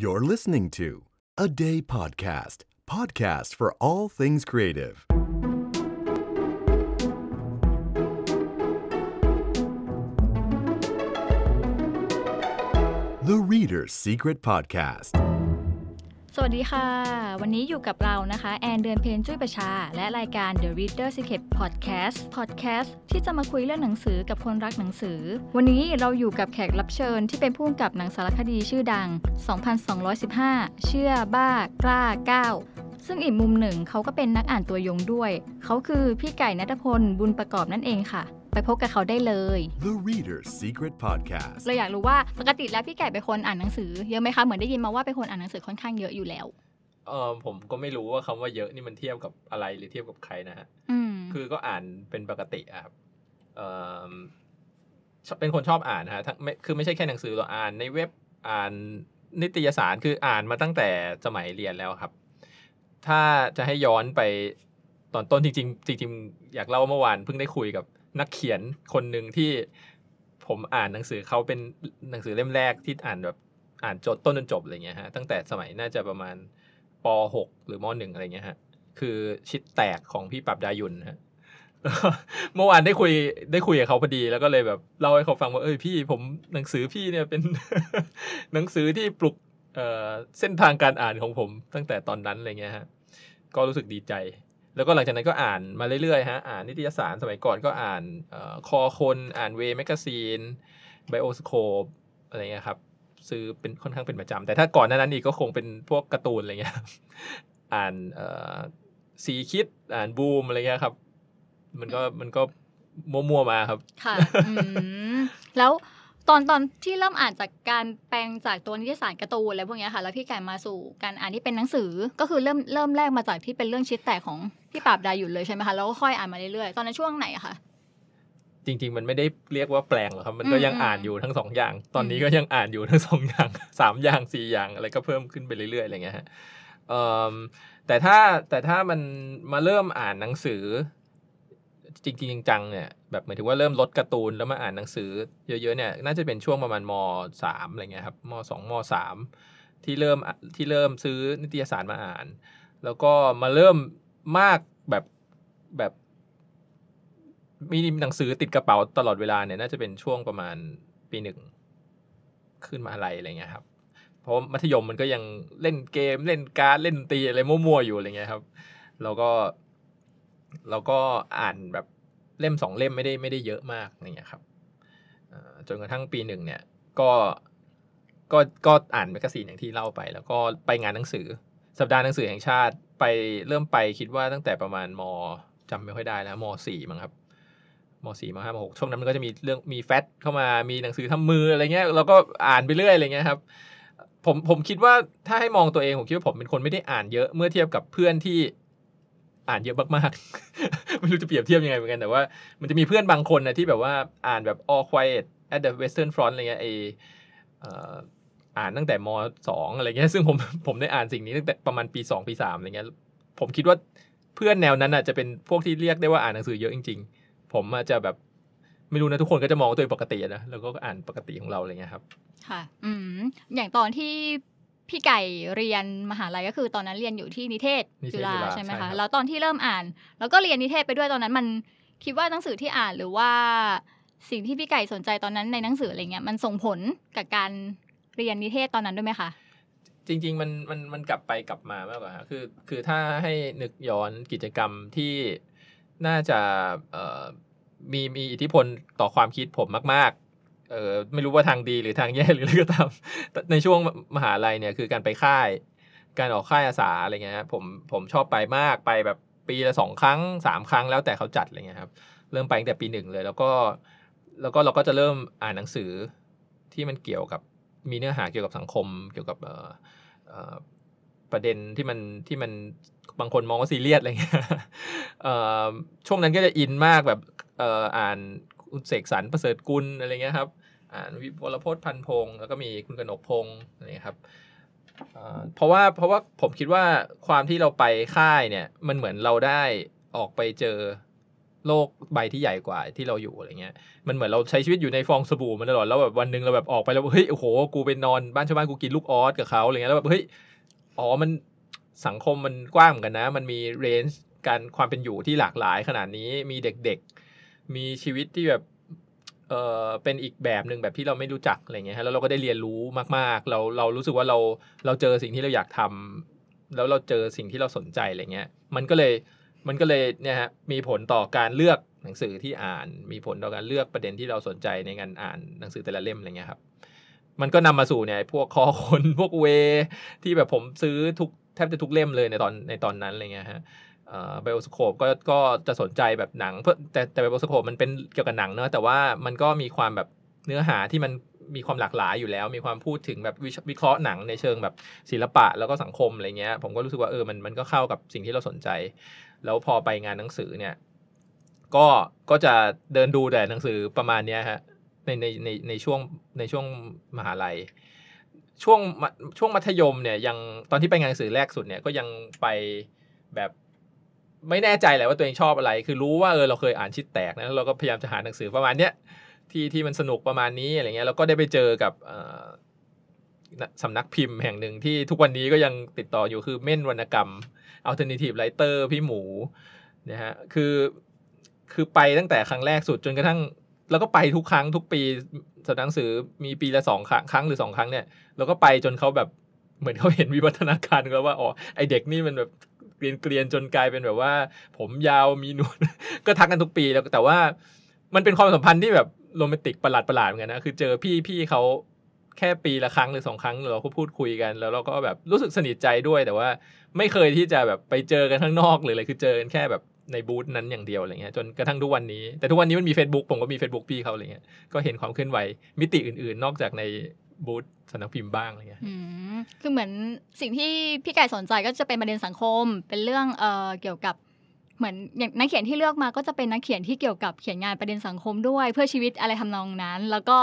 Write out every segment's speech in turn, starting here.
You're listening to A Day Podcast, podcast for all things creative. The Reader's Secret Podcast. วัสดีค่ะ วันนี้อยู่กับเรานะคะแอนเดือนเพนจุ้ยประชา และรายการ The Reader Secret Podcast Podcast ที่จะมาคุยเรื่องหนังสือกับคนรักหนังสือ วันนี้เราอยู่กับแขกรับเชิญที่เป็นผู้กำกับหนังสารคดีชื่อดัง 2215 เชื่อบ้ากล้าก้าวซึ่งอีกมุมหนึ่งเขาก็เป็นนักอ่านตัวยงด้วย เขาคือพี่ไก่นัทพลบุญประกอบนั่นเองค่ะไปพบกับเขาได้เลย The Reader's Secret Podcast เราอยากรู้ว่าปกติแล้วพี่ไก่เป็นคนอ่านหนังสือเยอะไหมคะเหมือนได้ยินมาว่าเป็นคนอ่านหนังสือค่อนข้างเยอะอยู่แล้วเออผมก็ไม่รู้ว่าคำว่าเยอะนี่มันเทียบกับอะไรหรือเทียบกับใครนะฮะคือก็อ่านเป็นปกติครับเออเป็นคนชอบอ่านฮะทั้งไม่คือไม่ใช่แค่หนังสือเราอ่านในเว็บอ่านนิตยสาร คืออ่านมาตั้งแต่สมัยเรียนแล้วครับ ถ้าจะให้ย้อนไปตอนต้นจริงๆ จริงๆ อยากเล่าเมื่อวานเพิ่งได้คุยกับนักเขียนคนหนึ่งที่ผมอ่านหนังสือเขาเป็นหนังสือเล่มแรกที่อ่านแบบอ่านจดต้นจนจบอะไรเงี้ยฮะตั้งแต่สมัยน่าจะประมาณป .6 หรือม .1 อะไรเงี้ยฮะคือชิดแตกของพี่ปรับดายุนฮะเมื่อวานได้คุยได้คุยกับเขาพอดีแล้วก็เลยแบบเล่าให้เขาฟังว่าเอ้ยพี่ผมหนังสือพี่เนี่ยเป็น หนังสือที่ปลุกเส้นทางการอ่านของผม ตั้งแต่ตอนนั้นอะไรเงี้ยฮะก็รู้สึกดีใจแล้วก็หลังจากนั้นก็อ่านมาเรื่อยๆฮะอ่านนิตยสารสมัยก่อนก็อ่านคอคน อ่านเวมมกซีนไบโอสโคปอะไรเงี้ยครับ ซื้อเป็นค่อนข้างเป็นประจำแต่ถ้าก่อนนั้นอีกก็คงเป็นพวกการ์ตูนอะไรเงี้ยอ่านสีคิดอ่านบูมอะไรเงี้ยครับ มันก็มันก็มัวๆมาครับ ค่ะแล้วตอนตอนที่เริ่มอ่านจากการแปลงจากตัวนิยสารกระตูนอะไรพวกนี้ค่ะแล้วพี่ไก่มาสู่การอ่านที่เป็นหนังสือ ก็คือเริ่ม เริ่มแรกมาจากที่เป็นเรื่องชิดแตกของพี่ปราบดาอยู่เลยใช่ไหมคะแล้วก็ค่อยอ่านมาเรื่อยๆตอนนั้นช่วงไหนอะคะจริงๆมันไม่ได้เรียกว่าแปลงหรอกครับมันก็ยังอ่านอยู่ทั้งสองอย่างตอนนี้ก็ยังอ่านอยู่ทั้งสองอย่างสามอย่างสี่อย่างอะไรก็เพิ่มขึ้นไปเรื่อยๆอะไรเงี้ยฮะแต่ถ้าแต่ถ้ามันมาเริ่มอ่านหนังสือจริงจริงจังเนี่ยแบบหมายถึงว่าเริ่มลดการ์ตูนแล้วมาอ่านหนังสือ เยอะๆเนี่ยน่าจะเป็นช่วงประมาณมสามอะไรเงี้ยครับมสองมสามที่เริ่มที่เริ่มซื้อนิตยสารมาอ่าน แล้วก็มาเริ่มมากแบบแบบมีหนังสือติดกระเป๋าตลอดเวลาเนี่ยน่าจะเป็นช่วงประมาณปีหนึ่งขึ้นมาอะไรอะไรเงี้ยครับ เพราะมัธยมมันก็ยังเล่นเกมเล่นการ์ดเล่นตีอะไรมั่วๆ อยู่อะไรเงี้ยครับแล้วก็แล้วก็อ่านแบบเล่มสองเล่มไม่ได้ไม่ได้เยอะมากอย่างเงี้ยครับจนกระทั่งปีหนึ่งเนี่ยก็ก็ก็อ่านแมกกาซีนอย่างที่เล่าไปแล้วก็ไปงานหนังสือ สัปดาห์หนังสือแห่งชาติ ไปเริ่มไปคิดว่าตั้งแต่ประมาณมจำไม่ค่อยได้แล้วมสี่มั้งครับมสี่มห้ามหกช่วงนั้นมันก็จะมีเรื่องมีแฟตเข้ามามีหนังสือทำมืออะไรเงี้ยเราก็อ่านไปเรื่อยอะไรเงี้ยครับผมผมคิดว่าถ้าให้มองตัวเองผมคิดว่าผมเป็นคนไม่ได้อ่านเยอะเมื่อเทียบกับเพื่อนที่อ่านเยอะมากๆ ไม่รู้จะเปรียบเทียบยังไงเหมือนกัน แต่ว่ามันจะมีเพื่อนบางคนนะที่แบบว่าอ่านแบบ all quiet at the western front อะไรเงี้ยไออ่านตั้งแต่มสองอะไรเงี้ยซึ่งผมผมได้อ่านสิ่งนี้ตั้งแต่ประมาณปีสองปีสามอะไรเงี้ยผมคิดว่าเพื่อนแนวนั้นอ่ะจะเป็นพวกที่เรียกได้ว่าอ่านหนังสือเยอะจริงๆ ผมอาจจะแบบไม่รู้นะทุกคนก็จะมองตัวเองปกตินะแล้วก็อ่านปกติของเราอะไรเงี้ยครับค่ะอืมอย่างตอนที่พี่ไก่เรียนมหาลัยก็คือ ตอนนั้นเรียนอยู่ที่นิเทศจุฬาใช่ไหมคะ แล้วตอนที่เริ่มอ่าน แล้วก็เรียนนิเทศไปด้วยตอนนั้นมันคิดว่าหนังสือที่อ่านหรือว่าสิ่งที่พี่ไก่สนใจตอนนั้นในหนังสืออะไรเงี้ยมันส่งผลกับการเรียนนิเทศตอนนั้นด้วยไหมคะ จริง ๆมันมันมันกลับไปกลับมามากกว่าคือคือถ้าให้นึกย้อนกิจกรรมที่น่าจะมีมีอิทธิพลต่อความคิดผมมากเออไม่รู้ว่าทางดีหรือทางแย่หรืออะไรก็ตาม ในช่วงมหาลัยเนี่ยคือการไปค่าย การออกค่ายอาสาอะไรเงี้ยครับผมผมชอบไปมากไปแบบปีละสองครั้งสามครั้ง แล้วแต่เขาจัดอะไรเงี้ยครับเริ่มไปตั้งแต่ปีหนึ่งเลย แล้วก็แล้วก็เราก็จะเริ่มอ่านหนังสือที่มันเกี่ยวกับมีเนื้อหาเกี่ยวกับสังคมเกี่ยวกับประเด็นที่มันที่มันบางคนมองว่าซีเรียสอะไรเงี้ยช่วงนั้นก็จะอินมากแบบอ่านคุณเสกสรรประเสริฐกุลอะไรเงี้ยครับ อ่านวิวรพจน์พันพงศ์แล้วก็มีคุณกนกพงศ์อะีรครับเพราะว่าเพราะว่าผมคิดว่าความที่เราไปค่ายเนี่ยมันเหมือนเราได้ออกไปเจอโลกใบที่ใหญ่กว่าที่เราอยู่อะไรเงี้ย มันเหมือนเราใช้ชีวิตอยู่ในฟองสบู่มันตลอดแล้วแบบวันหนึ่งเราแบบออกไปแล้วเฮ้ยโอ้โหกูไปนอนบ้านชาวบ้านกูกินลูกออสกับเขาอะไรเงี้ยแล้วแบบเฮ้ยอ๋อมันสังคมมันกว้างเหมือนกันนะ มันมีเรนจ์การความเป็นอยู่ที่หลากหลาย ขนาดนี้มีเด็กๆมีชีวิตที่แบบ เออเป็นอีกแบบหนึ่งแบบที่เราไม่รู้จักอะไรเงี้ยฮะ แล้วเราก็ได้เรียนรู้มาก ๆ เราเรารู้สึกว่าเรา เราเจอสิ่งที่เราอยากทำ แล้วเราเจอสิ่งที่เราสนใจอะไรเงี้ย มันก็เลย มันก็เลยเนี่ยฮะ มีผลต่อการเลือกหนังสือที่อ่าน มีผลต่อการเลือกประเด็นที่เราสนใจในการอ่านหนังสือแต่ละเล่มอะไรเงี้ยครับ มันก็นำมาสู่เนี่ยพวกคอคนพวกเว ที่แบบผมซื้อทุกแทบจะทุกเล่มเลยในตอนในตอนนั้นอะไรเงี้ยฮะไบโอสโคปก็ก็จะสนใจแบบหนังเพื่อแต่แต่ไบโอสโคปมันเป็นเกี่ยวกับหนังเนอะแต่ว่ามันก็มีความแบบเนื้อหาที่มันมีความหลากหลายอยู่แล้ว มีความพูดถึงแบบวิเคราะห์หนังในเชิงแบบศิลปะแล้วก็สังคมอะไรเงี้ยผมก็รู้สึกว่าเออมันมันก็เข้ากับสิ่งที่เราสนใจ แล้วพอไปงานหนังสือเนี่ยก็ก็จะเดินดูแต่หนังสือประมาณเนี้ยฮะในในในในช่วงในช่วงมหาลัย ช่วงช่วงมัธยมเนี่ยยังตอนที่ไปงานหนังสือแรกสุดเนี่ยก็ยังไปแบบไม่แน่ใจแหละว่าตัวเองชอบอะไร คือรู้ว่าเออเราเคยอ่านชิดแตกนะ เราก็พยายามจะหาหนังสือประมาณเนี้ย ที่ที่มันสนุกประมาณนี้อะไรเงี้ยแล้วก็ได้ไปเจอกับสำนักพิมพ์แห่งหนึ่งที่ทุกวันนี้ก็ยังติดต่ออยู่คือเม่นวรรณกรรม alternative writer พี่หมูนะฮะ คือคือไปตั้งแต่ครั้งแรกสุดจนกระทั่งเราก็ไปทุกครั้งทุกปีสำนักสือมีปีละสองครั้งครั้งหรือสองครั้งเนี่ยเราก็ไปจนเขาแบบเหมือนเขาเห็นวิวัฒนาการแล้วว่าอ๋อไอเด็กนี่มันแบบเกลียนเกลียนจนกลายเป็นแบบว่า ผมยาวมีหนวดก็ทักกันทุกปีแล้วแต่ว่ามันเป็นความสัมพันธ์ที่แบบโรแมนติกประหลาดประหลาดเหมือนกันนะคือเจอพี่พี่เขาแค่ปีละครั้งหรือสองครั้งเราก็พูดคุยกัน แล้วเราก็แบบรู้สึกสนิทใจด้วยแต่ว่าไม่เคยที่จะแบบไปเจอกันข้างนอกหรืออะไรคือเจอกันแค่แบบในบูธนั้นอย่างเดียวอะไรเงี้ยจนกระทั่งทุกวันนี้แต่ทุกวันนี้มันมี Facebook ผมก็มี Facebook พี่เขาอะไรเงี้ยก็เห็นความเคลื่อนไหว มิติอื่นๆ นอกจากในบูธสำนักพิมพ์บ้างอะไรเงี้ยคือเหมือนสิ่งที่พี่ไก่สนใจก็จะเป็นประเด็นสังคม เป็นเรื่อง เอ่อ เกี่ยวกับเหมือนอย่างนักเขียนที่เลือกมาก็จะเป็นนักเขียนที่เกี่ยวกับเขียนงานประเด็นสังคมด้วยเพื่อชีวิตอะไรทำนองนั้น แล้วก็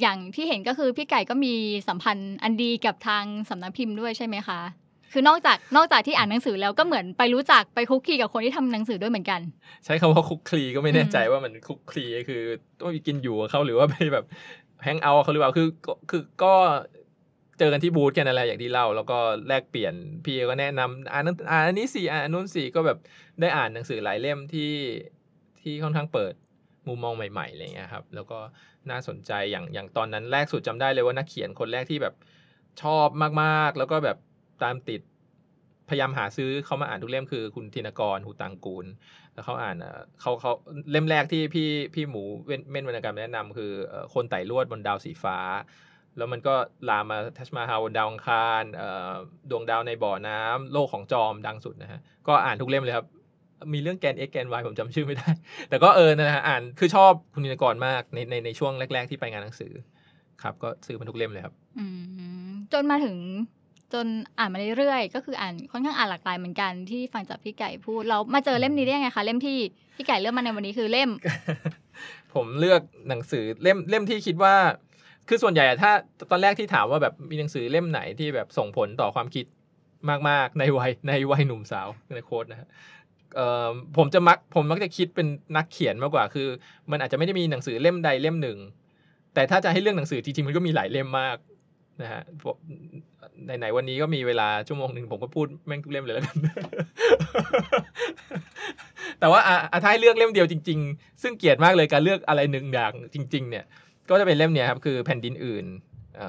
อย่างที่เห็นก็คือพี่ไก่ก็มีสัมพันธ์อันดีกับทางสำนักพิมพ์ด้วยใช่ไหมคะ คือนอกจากนอกจากที่อ่านหนังสือแล้วก็เหมือนไปรู้จักไปคุกคีกับคนที่ทำหนังสือด้วยเหมือนกัน ใช้คำว่าคุกคีก็ไม่แน่ใจว่ามันคุกคีคือต้องกินอยู่กับเขาหรือว่าไปแบบแฮงเอาเขาหรือเปล่า คือคือก็เจอกันที่บูธกันอะไรอย่างที่เล่า แล้วก็แลกเปลี่ยน พี่ก็แนะนำอ่านอ่านอันนี้สี่อ่านนู้นสี่ก็แบบได้อ่านหนังสือหลายเล่มที่ที่ค่อนข้างเปิดมุมมองใหม่ๆอะไรเงี้ยครับ แล้วก็น่าสนใจอย่างอย่างตอนนั้นแรกสุดจำได้เลยว่านักเขียนคนแรกที่แบบชอบมากๆ แล้วก็แบบตามติดพยายามหาซื้อเขามาอ่านทุกเล่มคือคุณธินกรหูตังกูลแล้วเขาอ่านเขาเขาเล่มแรกที่พี่พี่หมูเม่นวรรณกรรมแนะนำ คือคนไต่ลวดบนดาวสีฟ้า แล้วมันก็ลามมาทัชมาฮาบนดาวอังคารดวงดาวในบ่อน้ำ โลกของจอมดังสุดนะฮะก็อ่านทุกเล่มเลยครับมีเรื่องแกนเอ็กแกนวผมจำชื่อไม่ได้ แต่ก็เออนะฮะอ่านคือชอบคุณธินกรมากในในในช่วงแรก ๆ ที่ไปงานหนังสือ ครับ ก็ซื้อมันทุกเล่มเลยครับจนมาถึงจนอ่านมาเรื่อยๆก็คืออ่านค่อนข้างอ่านหลากหลายเหมือนกันที่ฟังจากพี่ไก่พูดเรามาเจอเล่มนี้ได้ยังไงคะเล่มที่พี่ไก่เลือกมาในวันนี้คือเล่ม ผมเลือกหนังสือเล่มเล่มที่คิดว่า คือส่วนใหญ่ ถ้าตอนแรกที่ถามว่าแบบมีหนังสือเล่มไหนที่แบบส่งผลต่อความคิดมากๆ ในวัยในวัยหนุ่มสาวในโค้ดนะฮะผมจะมักผมมักจะคิดเป็นนักเขียนมากกว่า คือ มันอาจจะไม่ได้มีหนังสือเล่มใใดเล่มหนึ่ง แต่ถ้าจะให้เรื่องหนังสือจริงๆมันก็มีหลายเล่มมากนะฮะไหนๆวันนี้ก็มีเวลาชั่วโมงหนึ่งผมก็พูดแม่งทุกเล่มเลยแล้วกัน แต่ว่าอ่ะถ้าให้เลือกเล่มเดียวจริง ๆ ซึ่งเกลียดมากเลยการเลือกอะไรหนึ่งอย่าง จริง ๆ เนี่ย ก็จะเป็นเล่มเนี้ยครับคือแผ่นดินอื่น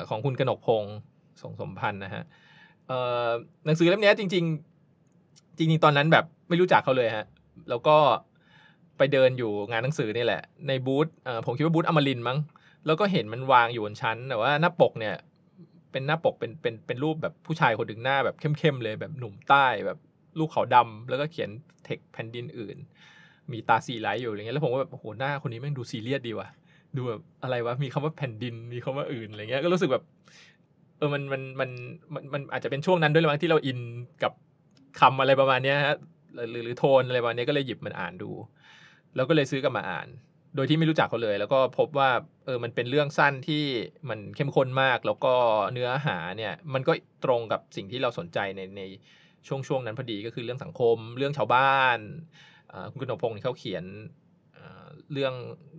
ของคุณกนกพงศ์สงสมพันธ์นะฮะหนังสือเล่มนี้จริง ๆจริงๆตอนนั้นแบบไม่รู้จักเขาเลยฮะแล้วก็ไปเดินอยู่งานหนังสือนี่แหละในบูธผมคิดว่าบูธอมรินมั้งแล้วก็เห็นมันวางอยู่บนชั้นแต่ว่าหน้าปกเนี่ยเป็นหน้าปกเป็นเป็นเป็นรูปแบบผู้ชายคนหนึ่งหน้าแบบเข้มๆเลยแบบหนุ่มใต้แบบลูกเขาดำแล้วก็เขียนเทคแผ่นดินอื่น มีตาสีไลท์อยู่อะไรเงี้ยแล้วผมก็แบบโอ้โหหน้าคนนี้แม่งดูซีเรียสดีว่ะดูแบบอะไรวะมีคำว่าแผ่นดินมีคำว่าอื่นอะไรเงี้ยก็รู้สึกแบบเออมันมันมันมันมันอาจจะเป็นช่วงนั้นด้วยมั้งที่เราอินกับคำอะไรประมาณเนี้ยฮะหรือหรือโทนอะไรประมาณนี้ก็เลยหยิบมันอ่านดู แล้วก็เลยซื้อกลับมาอ่านโดยที่ไม่รู้จักเขาเลยแล้วก็พบว่าเออมันเป็นเรื่องสั้นที่มันเข้มข้นมากแล้วก็เนื้อหาเนี่ยมันก็ตรงกับสิ่งที่เราสนใจในในช่วงช่วงนั้นพอดีก็คือเรื่องสังคมเรื่องชาวบ้านคุณกนกพงศ์เขาเขียนเรื่อง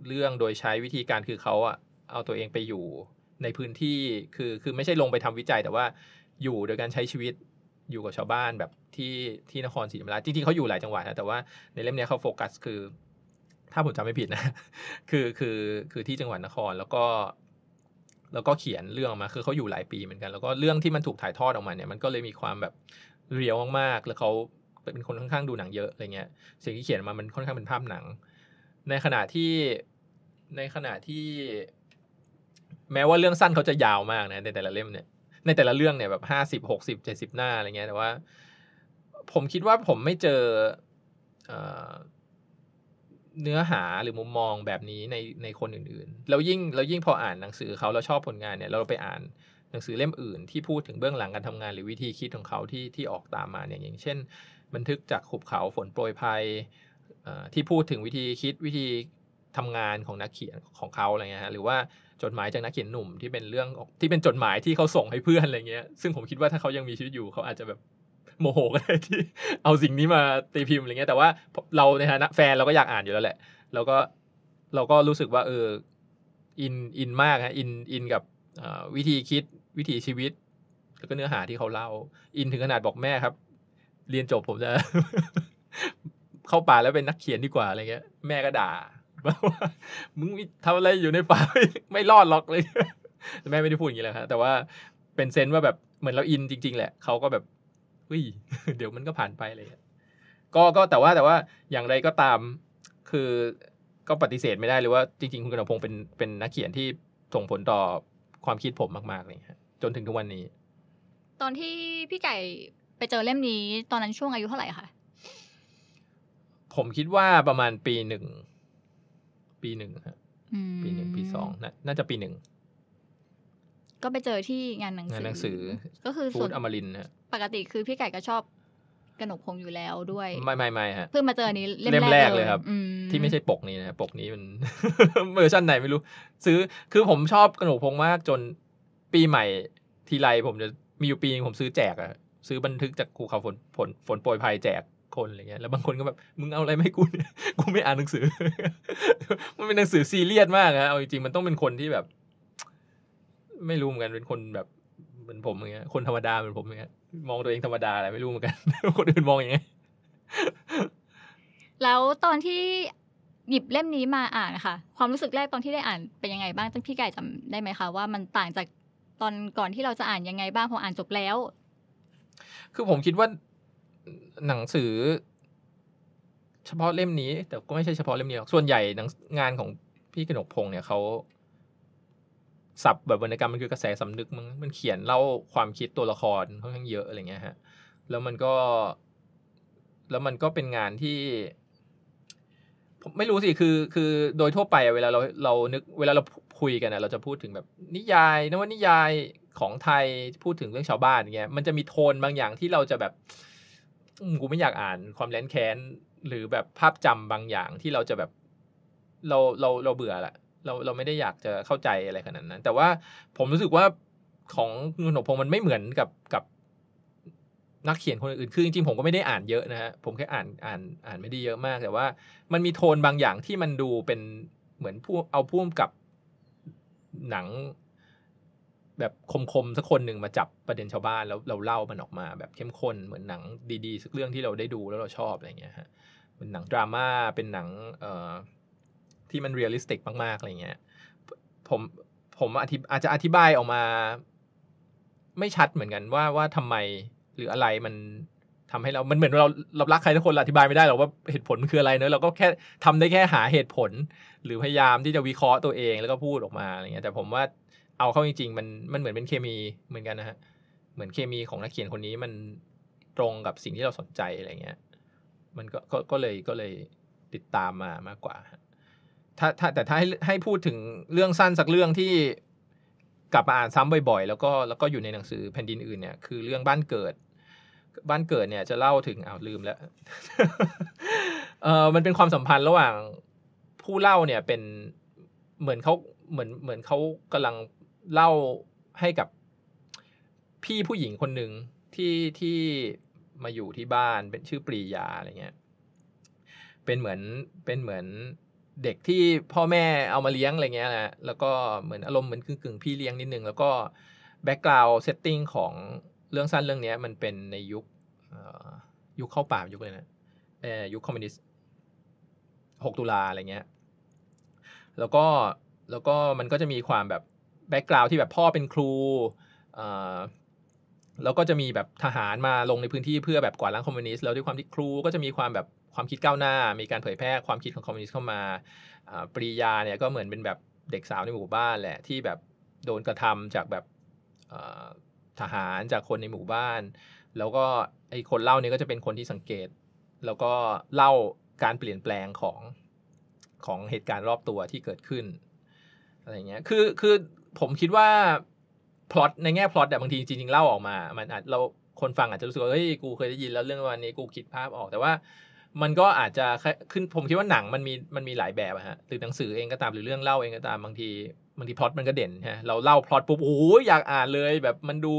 เรื่องโดยใช้วิธีการคือเขาอะเอาตัวเองไปอยู่ในพื้นที่คือคือไม่ใช่ลงไปทำวิจัยแต่ว่าอยู่โดยการใช้ชีวิตอยู่กับชาวบ้านแบบที่ที่นครศรีธรรมราชจริงๆเขาอยู่หลายจังหวัดนะแต่ว่าในเล่มนี้เขาโฟกัสคือถ้าผมจำไม่ผิดนะ คือคือคือที่จังหวัดนครแล้วก็แล้วก็เขียนเรื่องมาคือเขาอยู่หลายปีเหมือนกันแล้วก็เรื่องที่มันถูกถ่ายทอดออกมาเนี่ยมันก็เลยมีความแบบเรียวมากๆแล้วเขาเป็นคนค่อนข้างดูหนังเยอะอะไรเงี้ย สิ่งที่เขียนมามันค่อนข้างเป็นภาพหนัง ในขณะที่ในขณะที่แม้ว่าเรื่องสั้นเขาจะยาวมากนะในแต่ละเล่มเนี่ย ในแต่ละเรื่องเนี่ยแบบห้าสิบหกสิบเจ็ดสิบหน้าอะไรเงี้ยแต่ว่า ผมคิดว่าผมไม่เจอเนื้อหาหรือมุมมองแบบนี้ในในคนอื่น ๆ เรายิ่งเรายิ่งพออ่านหนังสือเขาเราชอบผลงานเนี่ยเราไปอ่านหนังสือเล่มอื่น ที่พูดถึงเบื้องหลังการทำงาน หรือวิธีคิดของเขาที่ที่ออกตามมาเนี่ยอย่าง เช่น บันทึกจากขุบเขาฝนโปรยภัยที่พูดถึงวิธีคิดวิธีทำงานของนักเขียนของเขาอะไรเงี้ยฮะหรือว่าจดหมายจากนักเขียนหนุ่มที่เป็นเรื่องที่เป็นจดหมายที่เขาส่งให้เพื่อนอะไรเงี้ยซึ่งผมคิดว่าถ้าเขายังมีชีวิตอยู่เขาอาจจะแบบโมโหก็ได้ที่เอาสิ่งนี้มาตีพิมพ์อะไรเงี้ยแต่ว่าเราในฐานะแฟนเราก็อยากอ่านอยู่แล้วแหละเราก็เราก็รู้สึกว่า เออ อินอินมากฮะ อินอินกับวิธีคิดวิถีชีวิต แล้วก็เนื้อหาที่เขาเล่า อินถึงขนาดบอกแม่ครับ เรียนจบผมจะ เข้าป่าแล้วเป็นนักเขียนดีกว่าอะไรเงี้ย แม่ก็ด่าว่ามึงทำอะไรอยู่ในป่า ไม่รอดหรอกเลยแม่ไม่ได้พูดอย่างนี้เลยครับแต่ว่าเป็นเซนว่าแบบเหมือนเราอินจริง ๆ แหละเขาก็แบบอุ้ย เดี๋ยวมันก็ผ่านไปเลยก็ก็แต่ว่าแต่ว่าอย่างไรก็ตามคือก็ปฏิเสธไม่ได้เลยว่าจริงๆคุณกนกพงศ์เป็นเป็นนักเขียนที่ส่งผลต่อความคิดผมมากๆเลยจนถึงทุกวันนี้ ตอนที่พี่ไก่ไปเจอเล่มนี้ ตอนนั้นช่วงอายุเท่าไหร่คะผมคิดว่าประมาณปีหนึ่งปีหนึ่งครับปีหนึ่งปีสองน่าจะปีหนึ่งก็ไปเจอที่งานหนังสืองานหนังสือ ก็คือสูตรอมรินะปกติคือพี่ไก่ก็ชอบกระหนกพงอยู่แล้วด้วย ไม่ไม่ไม่ฮะเพิ่งมาเจอนี้เล่มแรกเลยครับ ที่ไม่ใช่ปกนี้นะปกนี้มันเวอร์ชั่นไหนไม่รู้ ซื้อคือผมชอบกระหนกพงมาก จนปีใหม่ ทีไรผมจะมีอยู่ปีนึงผมซื้อแจกอะซื้อบันทึกจากครูเขาฝนฝนฝนโปรยภัยแจกคนอะไรเงี้ย แล้วบางคนก็แบบมึงเอาอะไรไม่กูกูไม่อ่านหนังสือมันเป็นหนังสือซีเรียสมากฮะเอาจริงมันต้องเป็นคนที่แบบไม่รู้เหมือนกันเป็นคนแบบเหมือนผมอย่างเงี้ยคนธรรมดาเหมือนผมอย่างเงี้ยมองตัวเองธรรมดาอะไรไม่รู้เหมือนกันคนอื่นมองอย่างเงี้ยแล้วตอนที่หยิบเล่มนี้มาอ่านนะคะความรู้สึกแรกตอนที่ได้อ่านเป็นยังไงบ้างท่านพี่ไก่จำได้ไหมคะว่ามันต่างจากตอนก่อนที่เราจะอ่านยังไงบ้างพออ่านจบแล้ว คือผมคิดว่าหนังสือ เฉพาะเล่มนี้ แต่ก็ไม่ใช่เฉพาะเล่มนี้หรอกส่วนใหญ่งานของพี่กนกพงศ์เนี่ยเขาศัพท์แบบวรรณกรรมมันคือกระแสสำนึกมันมันเขียนเล่าความคิดตัวละครค่อนข้างเยอะอะไรเงี้ยฮะแล้วมันก็ แล้วมันก็เป็นงานที่ไม่รู้สิคือคือโดยทั่วไปเวลาเราเรานึก เวลาเราคุยกันนะเราจะพูดถึงแบบนิยายนวนิยายของไทยพูดถึงเรื่องชาวบ้านเงี้ย มันจะมีโทนบางอย่างที่เราจะแบบกูไม่อยากอ่าน ความแร้นแค้นหรือแบบภาพจำบางอย่างที่เราจะแบบเราเราเราเบื่อละเราเราไม่ได้อยากจะเข้าใจอะไรขนาดนั้น แต่ว่าผมรู้สึกว่าของคุณหนกพงศ์มันไม่เหมือนกับกับ นักเขียนคนอื่นคือจริงๆ ผมก็ไม่ได้อ่านเยอะนะฮะผมแค่อ่านอ่านอ่านไม่ได้เยอะมาก แต่ว่า มันมีโทนบางอย่างที่มันดูเป็นเหมือนผู้เอาพุ่มกับหนัง แบบคมๆสักคนหนึ่งมาจับประเด็นชาวบ้านแล้วเราเล่ามันออกมา แบบเข้มข้นเหมือนหนังดีๆสักเรื่องที่เราได้ดูแล้วเราชอบอะไรเงี้ยฮะเป็นหนังดราม่า เป็นหนัง เอ่อที่มันเรียลลิสติกมากๆ อะไรเงี้ย ผม ผมอธิอาจจะอธิบายออกมา ไม่ชัดเหมือนกันว่าว่าทำไมหรืออะไรมันทำให้เรา มันเหมือนเราเรารักใครทุกคนอธิบายไม่ได้หรอกว่าเหตุผลมันคืออะไรเนอะเราก็แค่ทำได้แค่หาเหตุผลหรือพยายามที่จะวิเคราะห์ตัวเอง แล้วก็พูดออกมาอะไรเงี้ยแต่ผมว่าเอาเข้าจริงๆมันมันเหมือนเป็นเคมีเหมือนกันนะฮะ เหมือนเคมีของนักเขียนคนนี้มันตรงกับสิ่งที่เราสนใจอะไรเงี้ยมันก็ก็เลยก็เลยติดตามมามากกว่าฮะถ้าถ้าแต่ถ้าให้ให้พูดถึงเรื่องสั้นสักเรื่องที่กลับมาอ่านซ้ำบ่อย ๆ แล้วก็แล้วก็อยู่ในหนังสือแผ่นดินอื่นเนี่ยคือเรื่องบ้านเกิด บ้านเกิดเนี่ยจะเล่าถึงอ้าวลืมแล้วเออมันเป็นความสัมพันธ์ระหว่างผู้เล่าเนี่ยเป็นเหมือนเขาเหมือนเหมือนเขากำลังเล่าให้กับ พี่ผู้หญิงคนหนึ่งที่ที่มาอยู่ที่บ้านเป็นชื่อปรียาอะไรเงี้ยเป็นเหมือนเป็นเหมือนเด็กที่พ่อแม่เอามาเลี้ยงอะไรเงี้ยแหละแล้วก็เหมือนอารมณ์เหมือนกึ่งกึ่งพี่เลี้ยงนิดนึง แล้วก็แบ็กกราวด์เซตติ้งของเรื่องสั้นเรื่องนี้มันเป็นในยุคยุคเข้าป่ายุคเลยนะเอ่ยุคคอมมิวนิสต์หกตุลาอะไรเงี้ยแล้วก็แล้วก็มันก็จะมีความแบบแบ็กกราวด์ที่แบบพ่อเป็นครูแล้วก็จะมีแบบทหารมาลงในพื้นที่เพื่อแบบกวาดล้างคอมมิวนิสต์แล้วด้วยความที่ครูก็จะมีความแบบความคิดก้าวหน้า มีการเผยแพร่ความคิดของคอมมิวนิสต์เข้ามาปริยาเนี่ยก็เหมือนเป็นแบบเด็กสาวในหมู่บ้านแหละที่แบบโดนกระทำจากแบบทหารจากคนในหมู่บ้าน แล้วก็ไอคนเล่าเนี่ยก็จะเป็นคนที่สังเกต แล้วก็เล่าการเปลี่ยนแปลงของของเหตุการณ์รอบตัวที่เกิดขึ้นอะไรเงี้ยคือคือผมคิดว่าพล็อตในแง่พล็อตแต่บางทีจริงๆเล่าออกมา มันอาจเราคนฟังอาจจะรู้สึกว่าเฮ้ยกูเคยได้ยินแล้วเรื่องวันนี้กูคิดภาพออกแต่ว่า มันก็อาจจะขึ้นผมคิดว่าหนังมันมีมันมีหลายแบบฮะหรือหนังสือเองก็ตามหรือเรื่องเล่าเองก็ตามบางทีบางทีพล็อตมันก็เด่นฮะเราเล่าพล็อตปุ๊บโอ้ยอยากอ่านเลย แบบมันดู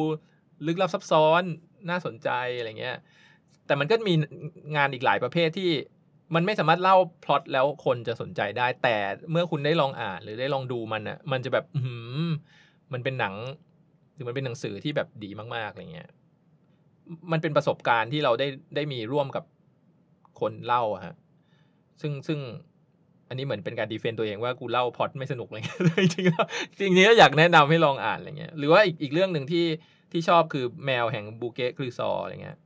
ลึกลับซับซ้อนน่าสนใจอะไรเงี้ยแต่มันก็มีงานอีกหลายประเภทที่มันไม่สามารถเล่าพล็อตแล้วคนจะสนใจได้ แต่เมื่อคุณได้ลองอ่านหรือได้ลองดูมันอ่ะ มันจะแบบอืมมันเป็นหนังถึงมันเป็นหนังสือที่แบบดีมาก ๆอะไรเงี้ย มันเป็นประสบการณ์ที่เราได้ได้มีร่วมกับคนเล่าอะฮะ ซึ่งซึ่งอันนี้เหมือนเป็นการดีเฟนต์ตัวเองว่า กูเล่าพอดไม่สนุกอะไรเงี้ยจริงๆ จริงๆก็อยากแนะนำให้ลองอ่านอะไรเงี้ย หรือว่าอีกอีกเรื่องหนึ่งที่ที่ชอบคือแมวแห่งบูเกะคลือซออะไรเงี้ย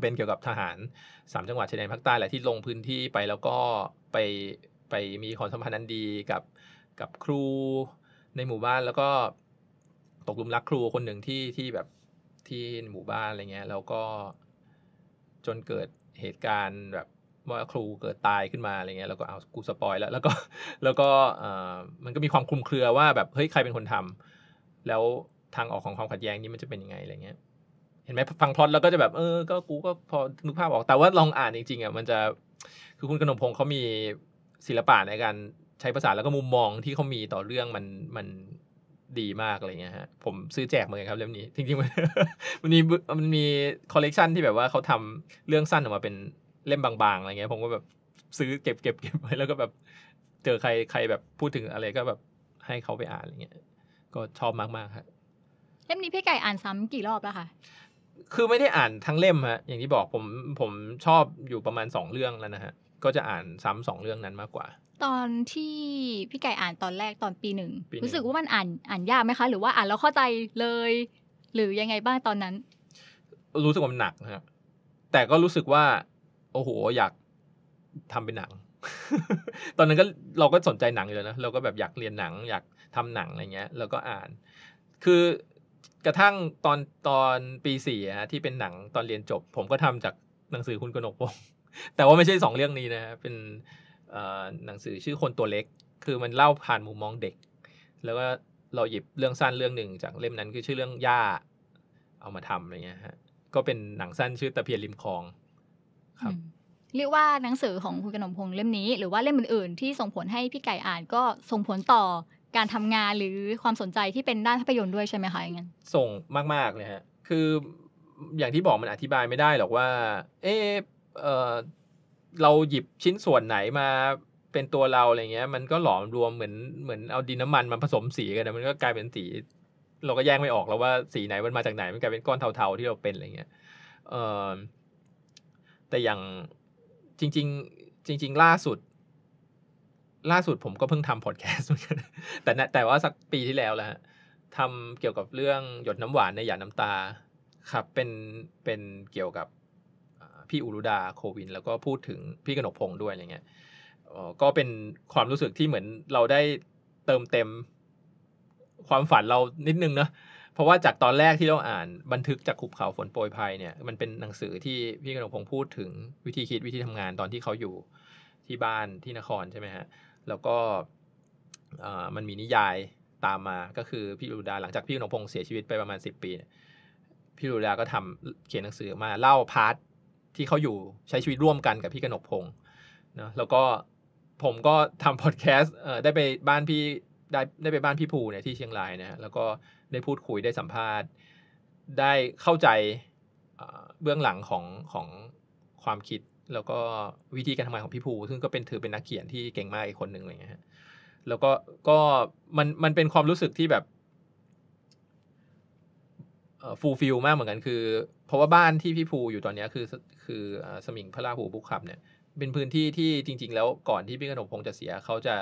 เป็นเกี่ยวกับทหารสามจังหวัดชายแดนภาคใต้แหละที่ลงพื้นที่ไปแล้วก็ไปไปมีความสัมพันธ์นันดีกับกับครูในหมู่บ้านแล้วก็ตกลุมรักครูคนหนึ่งที่ที่แบบที่หมู่บ้านอะไรเงี้ย แล้วก็จนเกิดเหตุการณ์ แบบว่าครูเกิดตายขึ้นมาอะไรเงี้ยแล้วก็เอากูสปอยแล้วแล้วก็แล้วก็มันก็มีความคลุมเครือว่าแบบเฮ้ยใครเป็นคนทำ แล้วทางออกของความขัดแย้งนี้มันจะเป็นยังไงอะไรเงี้ย เห็นไหมฟังพลอตแล้วก็จะแบบเออก็กูก็ พอนึกภาพออก แต่ว่าลองอ่านจริงๆอ่ะมันจะคือคุณกนมพงศ์เขามีศิลปะในการใช้ภาษาแล้วก็มุมมองที่เขามีต่อเรื่องมันมันดีมากอะไรเงี้ยฮะผมซื้อแจกเหมือนกันครับ เล่มนี้จริงๆมันมันมีมันมีคอลเลกชันที่แบบว่าเขาทำเรื่องสั้นออกมาเป็นเล่มบางๆอะไรเงี้ย ผมก็แบบซื้อเก็บเก็บเก็บไว้แล้วก็แบบ เจอใครใครแบบพูดถึงอะไรก็แบบให้เขาไปอ่านอะไรเงี้ยก็ชอบมากๆครับเล่มนี้พี่ไก่อ่านซ้ำกี่รอบแล้วคะคือไม่ได้อ่านทั้งเล่มฮะอย่างที่บอกผมผมชอบอยู่ประมาณสองเรื่องแล้วนะฮะ ก็จะอ่านซ้ำสองเรื่องนั้นมากกว่าตอนที่พี่ไก่อ่านตอนแรกตอนปีหนึ่งรู้สึกว่ามันอ่าน อ่านยากไหมคะ หรือว่าอ่านแล้วเข้าใจเลย หรือยังไงบ้างตอนนั้น รู้สึกว่ามันหนักนะครับแต่ก็รู้สึกว่า โอ้โห อยากทำเป็นหนัง ตอนนั้นก็เราก็สนใจหนังอยู่แล้วนะเราก็แบบอยากเรียนหนัง อยากทำหนังอะไรเงี้ยเราก็อ่าน คือกระทั่งตอนตอนปีสี่ฮะที่เป็นหนังตอนเรียนจบ ผมก็ทำจากหนังสือคุณกนกพงแต่ว่าไม่ใช่สองเรื่องนี้นะเป็นหนังสือชื่อคนตัวเล็ก คือมันเล่าผ่านมุมมองเด็ก แล้วก็เราหยิบเรื่องสั้นเรื่องหนึ่งจากเล่มนั้นคือชื่อเรื่องย่าเอามาทำอะไรเงี้ยฮะก็เป็นหนังสั้นชื่อตะเพียนริมคลอง ครับเรียกว่าหนังสือของคุณกนมพงษ์เล่มนี้หรือว่าเล่มอื่น ๆ ที่ส่งผลให้พี่ไก่อ่านก็ส่งผลต่อการทำงานหรือความสนใจที่เป็นด้านภาพยนตร์ด้วยใช่ไหมคะอย่างนั้น ส่งมากๆเลยฮะคืออย่างที่บอกมันอธิบายไม่ได้หรอกว่า เอ๊ะเราหยิบชิ้นส่วนไหนมาเป็นตัวเรา อะไรเงี้ย มันก็หลอมรวมเหมือนเหมือนเอาดินน้ำมันมาผสมสีกันมันก็กลายเป็นสี เราก็แยกไม่ออกแล้วว่าสีไหนมันมาจากไหนมันกลายเป็นก้อนเทาๆ ที่เราเป็นอะไรเงี้ยเออแต่อย่างจริง ๆ จริง ๆ ล่าสุดล่าสุดผมก็เพิ่งทำพอดแคสต์เหมือนกันแต่แต่ว่าสักปีที่แล้วแหละทำเกี่ยวกับเรื่องหยดน้ำหวานในหยาดน้ำตา ครับเป็นเป็นเกี่ยวกับพี่อุรุดา โควิน แล้วก็พูดถึงพี่กนกพงศ์ด้วยอะไรเงี้ยก็เป็นความรู้สึกที่เหมือนเราได้เติมเต็มความฝันเรานิดนึงเนาะเพราะว่าจากตอนแรกที่เราอ่าน บันทึกจากขุบเขาฝนโปรยภัยเนี่ย มันเป็นหนังสือที่พี่กนกพงศ์พูดถึงวิธีคิดวิธีทำงานตอนที่เขาอยู่ที่บ้านที่นครใช่ไหมฮะ แล้วก็มันมีนิยายตามมา ก็คือพี่อุรุดาหลังจากพี่กนกพงศ์เสียชีวิตไปประมาณ 10 ปีพี่ลูดาก็ทำเขียนหนังสือมาเล่าพาร์ทที่เขาอยู่ใช้ชีวิตร่วมกันกับพี่กนกพงศ์นะแล้วก็ผมก็ทำพอดแคสต์ได้ไปบ้านพี่ได้ได้ไปบ้านพี่ภูเนี่ยที่เชียงรายนะแล้วก็ได้พูดคุยได้สัมภาษณ์ ได้เข้าใจเบื้องหลังของของความคิด แล้วก็วิธีการทำงานของพี่ภูซึ่งก็เป็นถือเป็นนักเขียนที่เก่งมากอีกคนหนึ่งอะไรเงี้ยแล้วก็ก็มันมันเป็นความรู้สึกที่แบบฟูลฟิลมากเหมือนกันคือ เพราะว่าบ้านที่พี่ภูอยู่ตอนนี้คือคือสมิงพระราหูบุกขับเนี่ยเป็นพื้นที่ที่จริง ๆ แล้วก่อนที่พี่กนกพงศ์จะเสียเขาจะ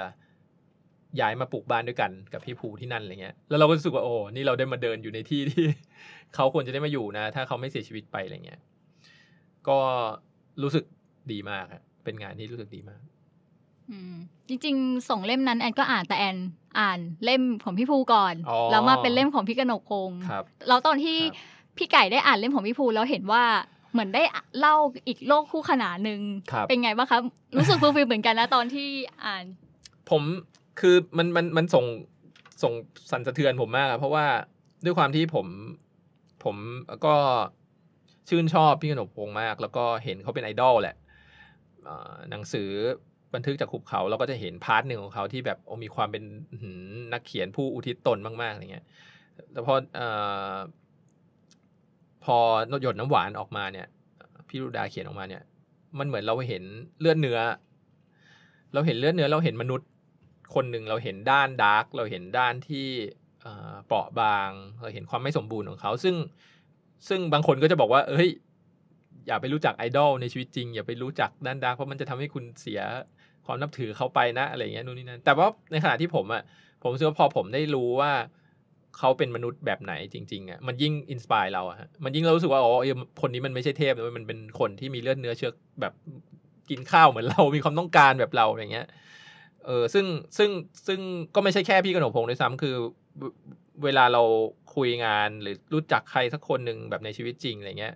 ย้ายมาปลูกบ้านด้วยกันกับพี่ภูที่นั่นอะไรเงี้ยแล้วเราก็รู้สึกว่าโอ้นี่เราได้มาเดินอยู่ในที่ที่เขาควรจะได้มาอยู่นะ ถ้าเขาไม่เสียชีวิตไปอะไรเงี้ย ก็รู้สึกดีมากครับเป็นงานที่รู้สึกดีมากจริง ๆ ส่งเล่มนั้นแอนก็อ่านแต่แอนอ่านเล่มของพี่ภูก่อนอแล้วมาเป็นเล่มของพี่กนกพงศ์แล้วตอนที่พี่ไก่ได้อ่านเล่มของพี่ภูแล้วเห็นว่าเหมือนได้เล่าอีกโลกคู่ขนานหนึ่งเป็นไงบ้างครับรู้สึกฟูลฟิลเหมือนกันนะตอนที่อ่าน ผมคือมันมันมันส่งส่งสั่นสะเทือนผมมากเพราะว่าด้วยความที่ผมผมก็ชื่นชอบพี่กนกพงศ์มาก แล้วก็เห็นเขาเป็นไอดอลแหละหนังสือบันทึกจากขุบเขาเราก็จะเห็นพาร์ทหนึ่งของเขาที่แบบโอมีความเป็นนักเขียนผู้อุทิศตนมาก ๆอย่างเงี้ยแต่พออพอหยดน้ำหวานออกมาเนี่ยพี่รุดาเขียนออกมาเนี่ยมันเหมือนเราเห็นเลือดเนื้อ เราเห็นเลือดเนื้อเราเห็นมนุษย์คนหนึ่งเราเห็นด้านดาร์กเราเห็นด้านที่เปราะบางเราเห็นความไม่สมบูรณ์ของเขา ซึ่งซึ่งบางคนก็จะบอกว่าเอ้ยอย่าไปรู้จักไอดอลในชีวิตจริง อย่าไปรู้จักด้านดาร์กเพราะมันจะทำให้คุณเสียความนับถือเขาไปนะ อะไรเงี้ยนู่นนี่นั่นแต่ว่าในขณะที่ผมอ่ะผมรู้สึกว่าพอผมได้รู้ว่าเขาเป็นมนุษย์แบบไหนจริงๆอ่ะมันยิ่งอินสปายเราอ่ะมันยิ่งเรารู้สึกว่าอ๋อคนนี้มันไม่ใช่เทพนมันเป็นคนที่มีเลือดเนื้อเชื้อแบบกินข้าวเหมือนเรามีความต้องการแบบเราอย่างเงี้ยเออซึ่งซึ่งซึ่งก็ไม่ใช่แค่พี่กนกพงศ์ด้วยซ้ำคือเวลาเราคุยงานหรือรู้จักใครสักคนหนึ่งแบบในชีวิตจริงอะไรเงี้ย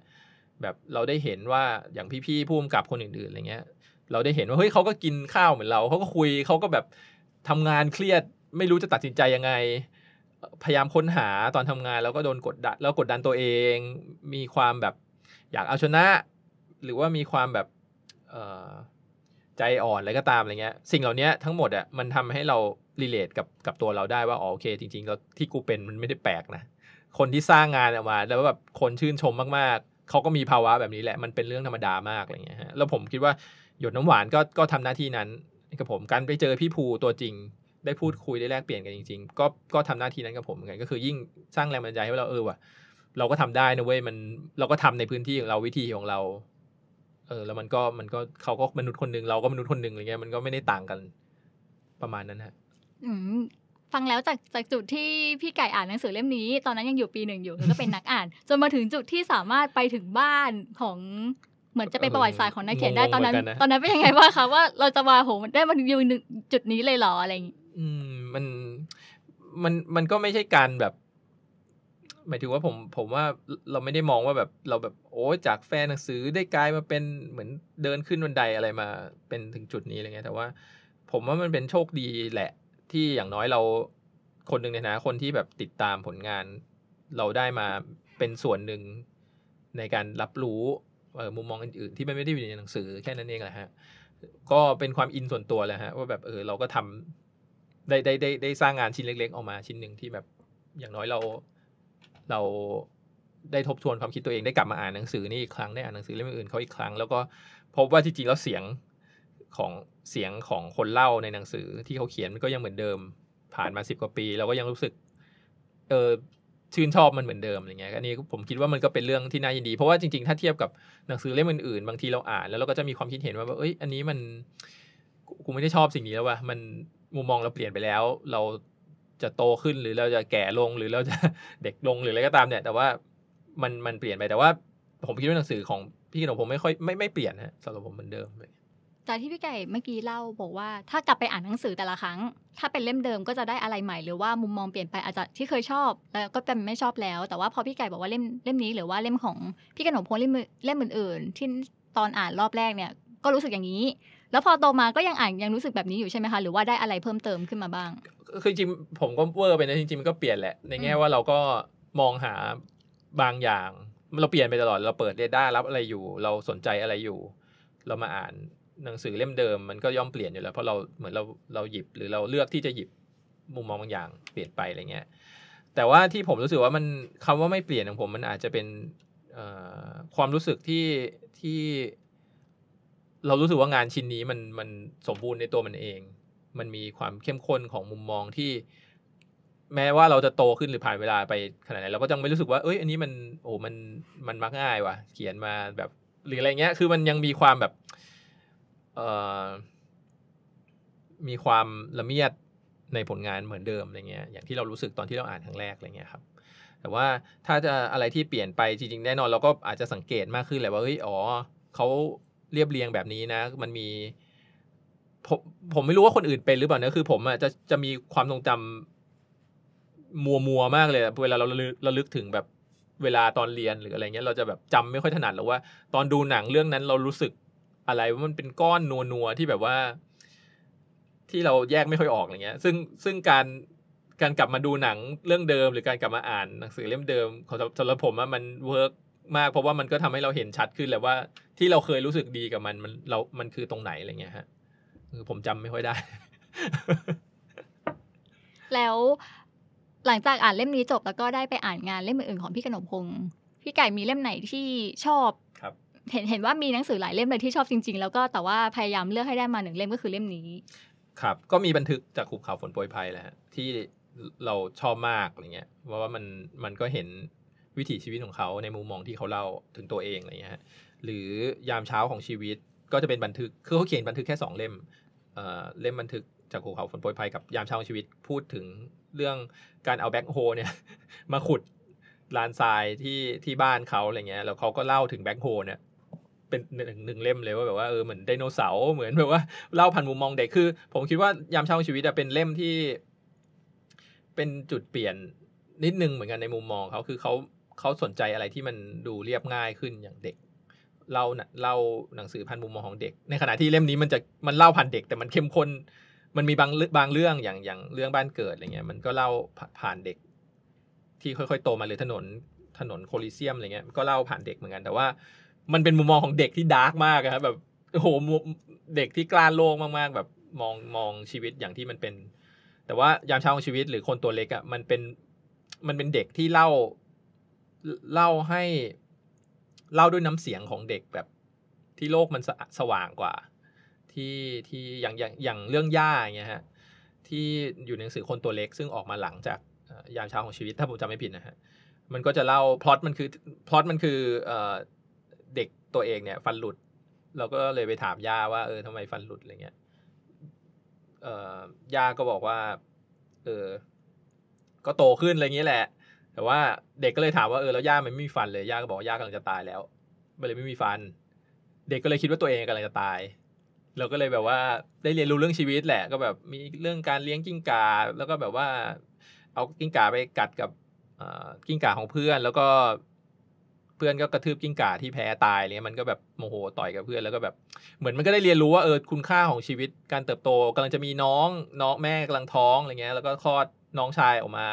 แบบเราได้เห็นว่าอย่างพี่ๆผู้กำกับคนอื่น ๆอะไรเงี้ย เราได้เห็นว่าเฮ้ยเขาก็กินข้าวเหมือนเราเขาก็คุยเขาก็แบบทำงานเครียด ไม่รู้จะตัดสินใจยังไง พยายามค้นหาตอนทำงาน แล้วก็โดนกดดันแล้วกดดันตัวเอง มีความแบบอยากเอาชนะ หรือว่ามีความแบบใจอ่อนอะไรก็ตามอะไรเงี้ยสิ่งเหล่านี้ทั้งหมดอ่ะมันทำให้เรารีเลทกับกับตัวเราได้ว่าอ๋อโอเค จริงๆแล้วที่กูเป็นมันไม่ได้แปลกนะคนที่สร้างงานออกมาแล้วแบบคนชื่นชมมากเขาก็มีภาวะแบบนี้แหละมันเป็นเรื่องธรรมดามากอะไรเงี้ยฮะแล้วผมคิดว่าหยดน้ำหวานก็ก็ทำหน้าที่นั้นกับผม การไปเจอพี่ภูตัวจริง ได้พูดคุยได้แลกเปลี่ยนกันจริง ๆ ก็ก็ทำหน้าที่นั้นกับผมเหมือนกันก็คือ ยิ่งสร้างแรงบันดาลใจให้เราเออว่ะเราก็ทำได้นะเว้ยมันเราก็ทำในพื้นที่ของเราวิธีของเรา เออ แล้วมันก็มันก็เขาก็มนุษย์คนหนึ่งเราก็มนุษย์คนหนึ่งอะไรเงี้ยมันก็ไม่ได้ต่างกัน ประมาณนั้นฮะฟังแล้วจากจากจุดที่พี่ไก่อ่านหนังสือเล่มนี้ตอนนั้นยังอยู่ปีหนึ่งอยู่ก็เป็นนักอ่าน จนมาถึงจุดที่สามารถไปถึงบ้านของ เหมือนจะเป็นประวัติศาสตร์ของนักเขียนได้ตอนนั้น ตอนนั้นเป็นยังไงบ้างคะว่าเราจะมาโหมันได้มันอยู่จุดนี้เลยหรออะไรอย่างนี้อืม มันมันมันก็ไม่ใช่การแบบหมายถึงว่าผมผมว่าเราไม่ได้มองว่าแบบเราแบบโอ้จากแฟนหนังสือได้กลายมาเป็นเหมือนเดินขึ้นบันไดอะไรมา เป็นถึงจุดนี้อะไรเงี้ยแต่ว่าผมว่ามันเป็นโชคดีแหละที่อย่างน้อยเราคนหนึ่งในฐานะคนที่แบบติดตามผลงาน เราได้มาเป็นส่วนหนึ่งในการรับรู้มุมมองอื่นๆที่ไม่ได้อยู่ในหนังสือแค่นั้นเองแหละฮะก็เป็นความอินส่วนตัวแหละฮะว่าแบบเออเราก็ทำ ได้ได้ได้ได้สร้างงานชิ้นเล็กๆ ออกมาชิ้นหนึ่งที่แบบอย่างน้อยเราเราได้ทบทวนความคิดตัวเองได้กลับมาอ่านหนังสือนี่อีกครั้งได้อ่านหนังสือเล่มอื่นเขาอีกครั้งแล้วก็พบว่าจริงๆแล้วเสียงของเสียงของคนเล่าในหนังสือที่เขาเขียนมันก็ยังเหมือนเดิม ผ่านมาสิบกว่าปี เราก็ยังรู้สึก เออชื่นชอบมันเหมือนเดิมอะไรเงี้ยอันนี้ผมคิดว่ามันก็เป็นเรื่องที่น่ายินดีเพราะว่าจริงๆถ้าเทียบกับหนังสือเล่มอื่นๆ บางทีเราอ่าน แล้วเราก็จะมีความคิดเห็นว่าเอ้ย อันนี้มันกูไม่ได้ชอบสิ่งนี้แล้วว่ะมันมุมมองเราเปลี่ยนไปแล้ว เราจะโตขึ้นหรือเราจะแก่ลงหรือเราจะเด็กลงหรืออะไรก็ตาม เนี่ย แต่ว่ามันมันเปลี่ยนไปแต่ว่า ผมคิดว่าหนังสือของพี่ขนงผมไม่ค่อยไม่ไม่เปลี่ยนฮะสำหรับผมเหมือนเดิมเลยจากที่พี่ไก่เมื่อกี้เล่าบอกว่า ถ้ากลับไปอ่านหนังสือแต่ละครั้งถ้าเป็นเล่มเดิมก็จะได้อะไรใหม่ หรือว่ามุมมองเปลี่ยนไปอาจจะที่เคยชอบแล้วก็็นไม่ชอบแล้วแต่ว่าพอพี่ไก่บอกว่าเล่มเล่มนี้หรือว่าเล่มของพี่กนมพงเล่มเล่มอื่น ๆ ที่ตอนอ่านรอบแรกเนี่ยก็รู้สึกอย่างนี้ แล้วพอโตมาก็ยังอ่านยังรู้สึกแบบนี้อยู่ใช่ไหมคะหรือว่าได้อะไรเพิ่มเติมขึ้นมาบ้าง คือจริงผมก็เวอร์ไปนะจริงๆมันก็เปลี่ยนแหละในแง่ว่าเราก็มองหาบางอย่างเราเปลี่ยนไปตลอดเราเปิดเรดาร์รับอะไรอยู่ เราสนใจอะไรอยู่ เรามาอ่านหนังสือเล่มเดิมมันก็ย่อมเปลี่ยนอยู่แล้วเพราะเราเหมือนเราเราหยิบหรือเราเลือกที่จะหยิบมุมมองบางอย่างเปลี่ยนไปอะไรเงี้ยแต่ว่าที่ผมรู้สึกว่ามันคำว่าไม่เปลี่ยนของผมมันอาจจะเป็นความรู้สึกที่ที่ เรารู้สึกว่างานชิ้นนี้มันมันสมบูรณ์ในตัวมันเอง มันมีความเข้มข้นของมุมมองที่ แม้ว่าเราจะโตขึ้นหรือผ่านเวลาไปขนาดไหนเราก็ยังไม่รู้สึกว่าเอ้ยอันนี้มันโอ้มันมันมักง่ายว่ะ เขียนมาแบบหรืออะไรเงี้ย คือมันยังมีความแบบมีความละเมียดในผลงานเหมือนเดิมอะไรเงี้ย อย่างที่เรารู้สึกตอนที่เราอ่านครั้งแรกอะไรเงี้ยครับ แต่ว่าถ้าจะอะไรที่เปลี่ยนไปจริง ๆแน่นอน เราก็อาจจะสังเกตมากขึ้นแหละว่าเฮ้ยอ๋อเขาเรียบเรียงแบบนี้นะ มันมีผมผมไม่รู้ว่าคนอื่นเป็นหรือเปล่านะคือ ผมอ่ะจะจะมีความทรงจำ มัวมัวมากเลย เวลาเราเราลึกถึงแบบเวลาตอนเรียนหรืออะไรเงี้ยเราจะแบบจำไม่ค่อยถนัดหรือว่าตอนดูหนังเรื่องนั้นเรารู้สึกอะไรว่ามันเป็นก้อนนัวๆที่แบบว่าที่เราแยกไม่ค่อยออกอะไรเงี้ย ซึ่งซึ่งการการกลับมาดูหนังเรื่องเดิมหรือการกลับมาอ่านหนังสือเล่มเดิมของสำหรับผมว่า มันเวิร์กมาก เพราะว่ามันก็ทำให้เราเห็นชัดขึ้นแหละว่า ที่เราเคยรู้สึกดีกับมันมันเรา มันคือตรงไหนอะไรเงี้ยฮะคือผมจำไม่ค่อยได้ แล้วหลังจากอ่านเล่มนี้จบแล้วก็ได้ไปอ่านงานเล่มอื่นๆของพี่กนมพงศ์พี่ไก่มีเล่มไหนที่ชอบเห็นเห็นว่ามีหนังสือหลายเล่มเลยที่ชอบจริงๆ แล้วก็แต่ว่าพยายามเลือกให้ได้มาหนึ่งเล่มก็คือเล่มนี้ ครับ ก็มีบันทึกจากขุบเขาฝนโปรยภัยแหละที่เราชอบมากอะไรเงี้ย เพราะว่ามันมันก็เห็นวิถีชีวิตของเขาในมุมมองที่เขาเล่าถึงตัวเองอะไรเงี้ย หรือยามเช้าของชีวิตก็จะเป็นบันทึก คือเขาเขียนบันทึกแค่2 เล่มเอ่อเล่มบันทึกจากขบเขาฝนโปรยภัยกับยามเช้าของชีวิตพูดถึงเรื่องการเอาแบ็คโฮเนี่ยมาขุดลานทรายที่ที่บ้านเขาอะไรเงี้ย แล้วเขาก็เล่าถึงแบ็คโฮเนี่ยเป็นหนึ่งหนึ่งเล่มเลยว่าแบบว่าเออเหมือนไดโนเสาร์เหมือนแบบว่าเล่าผ่านมุมมองเด็กคือ ผมคิดว่ายามเช้างชีวิตอะเป็นเล่มที่ เป็นจุดเปลี่ยนนิดนึงเหมือนกันในมุมมองเขาคือเขาเขาสนใจอะไรที่มันดูเรียบง่ายขึ้นอย่างเด็กเล่าเล่าหนังสือพันมุมมองของเด็กในขณะที่เล่มนี้มันจะมันเล่าผ่านเด็ก แต่มันเข้มข้นมันมีบางบางเรื่องอย่างอย่างเรื่องบ้านเกิดอะไรเงี้ย มันก็เล่าผ่านเด็ก ที่ค่อยๆ โตมาเลยถนนถนนโคลิเซียมอะไรเงี้ยก็เล่าผ่านเด็กเหมือนกันแต่ว่ามันเป็นมุมมองของเด็กที่ดาร์กมากครับแบบโอ้โหเด็กที่กล้าโล่งมากๆ แบบมองมองชีวิตอย่างที่มันเป็น แต่ว่ายามเช้าของชีวิตหรือคนตัวเล็กอะ่ะมันเป็นมันเป็นเด็กที่เล่าเล่าให้เล่าด้วยน้ำเสียงของเด็กแบบที่โลกมันสสว่างกว่า ที่ที่อย่างอย่างอย่างเรื่องย่าอย่างเงี้ยฮะที่อยู่ในหนังสือคนตัวเล็กซึ่งออกมาหลังจากยามเช้าของชีวิต ถ้าผมจำไม่ผิดนะฮะมันก็จะเล่าพล็อตมันคือพล็อตมันคือตัวเองเนี่ยฟันหลุด เราก็เลยไปถามย่าว่าเออทำไมฟันหลุดอะไรเงี้ยเอ่อย่าก็บอกว่าเออก็โตขึ้นอะไรเงี้ยแหละ แต่ว่าเด็กก็เลยถามว่าเออแล้วย่ามันไม่มีฟันเลยย่าก็บอกย่ากำลังจะตายแล้วมันเลยไม่มีฟัน เด็กก็เลยคิดว่าตัวเองกำลังจะตาย เราก็เลยแบบว่าได้เรียนรู้เรื่องชีวิตแหละ ก็แบบมีเรื่องการเลี้ยงกิ้งก่าแล้วก็แบบว่า เอากิ้งก่าไปกัดกับกิ้งก่าของเพื่อน แล้วก็พื่อนก็กระทืบกิ้งก่าที่แพ้ตายเลยมันก็แบบโมโหต่อยกับเพื่อนแล้วก็แบบเหมือนมันก็ได้เรียนรู้ว่าเออคุณค่าของชีวิต การเติบโตกำลังจะมีน้องน้องแม่กำลังท้องอะไรเงี้ยแล้วก็คลอดน้องชายออกมา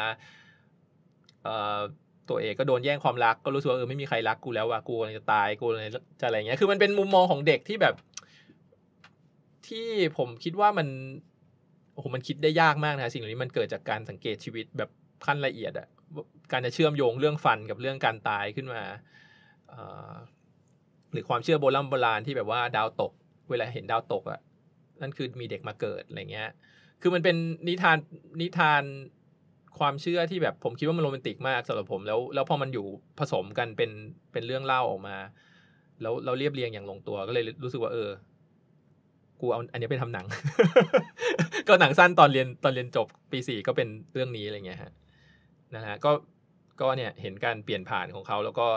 เอ่อตัวเอกก็โดนแย่งความรัก ก็รู้สึกว่าเออไม่มีใครรักกูแล้วว่ะกูกำลังจะตายกูจะอะไรเงี้ยคือมันเป็นมุมมองของเด็กที่แบบ ที่ผมคิดว่ามันโอ้โหมันคิดได้ยากมากนะสิ่งเหล่านี้มันเกิดจากการสังเกตชีวิตแบบขั้นละเอียดอะการจะเชื่อมโยงเรื่องฟันกับเรื่องการตายขึ้นมาหรือความเชื่อโบราณโบราณที่แบบว่าดาวตก เวลาเห็นดาวตกอะ่ะนั่นคือมีเด็กมาเกิดอะไรเงี้ย คือมันเป็นนิทานนิทานความเชื่อที่แบบผมคิดว่ามันโรแมนติกมากสำหรับผม แล้ว แล้วพอมันอยู่ผสมกันเป็นเป็นเรื่องเล่าออกมา แล้วเราเรียบเรียงอย่างลงตัวก็เลยรู้สึกว่าเออกูเอาอันนี้ไปทำหนัง ก็หนังสั้นตอนเรียนตอนเรียนจบปีสี่ก็เป็นเรื่องนี้อะไรเงี้ยฮะนะฮะก็ก็เนี่ยเห็นการเปลี่ยนผ่านของเขาแล้วก็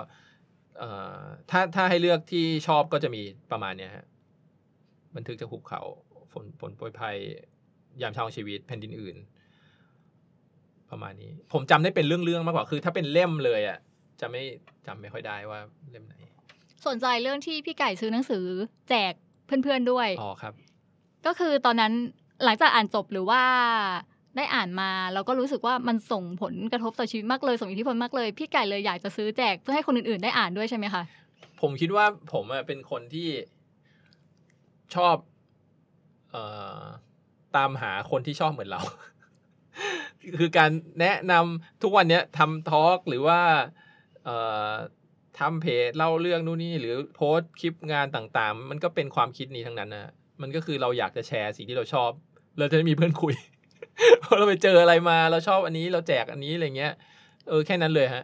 ถ้าถ้าให้เลือกที่ชอบก็จะมีประมาณเนี้ยฮะบันทึกจากุบเขาฝนฝนโปรยภัย ยามเช้าวชีวิตแผ่นดินอื่นประมาณนี้ ผมจำได้เป็นเรื่องๆมากกว่าคือ ถ้าเป็นเล่มเลยอะ่ะจะไม่จำไม่ค่อยได้ว่าเล่มไหนสนใจเรื่องที่พี่ไก่ซื้อหนังสือแจกเพื่อนๆด้วยอ๋อครับ ก็คือตอนนั้นหลังจากอ่านจบหรือว่าได้อ่านมาแล้วก็รู้สึกว่ามันส่งผลกระทบต่อชีวิตมากเลยส่งอิทธิพลมากเลย พี่ไก่เลยอยากจะซื้อแจกเพื่อให้คนอื่นๆได้อ่านด้วยใช่ไหมคะผมคิดว่าผมเป็นคนที่ชอบออตามหาคนที่ชอบเหมือนเรา คือการแนะนำทุกวันนี้ทำทอล์กหรือว่าทำเพจเล่าเรื่องนู่นนี่หรือโพสคลิปงานต่างๆ มันก็เป็นความคิดนี้ทั้งนั้นนะมันก็คือเราอยากจะแชร์สิ่งที่เราชอบเราจะได้มีเพื่อนคุยเราไปเจออะไรมาเราชอบอันนี้เราแจกอันนี้อะไรเงี้ยเออแค่นั้นเลยฮะ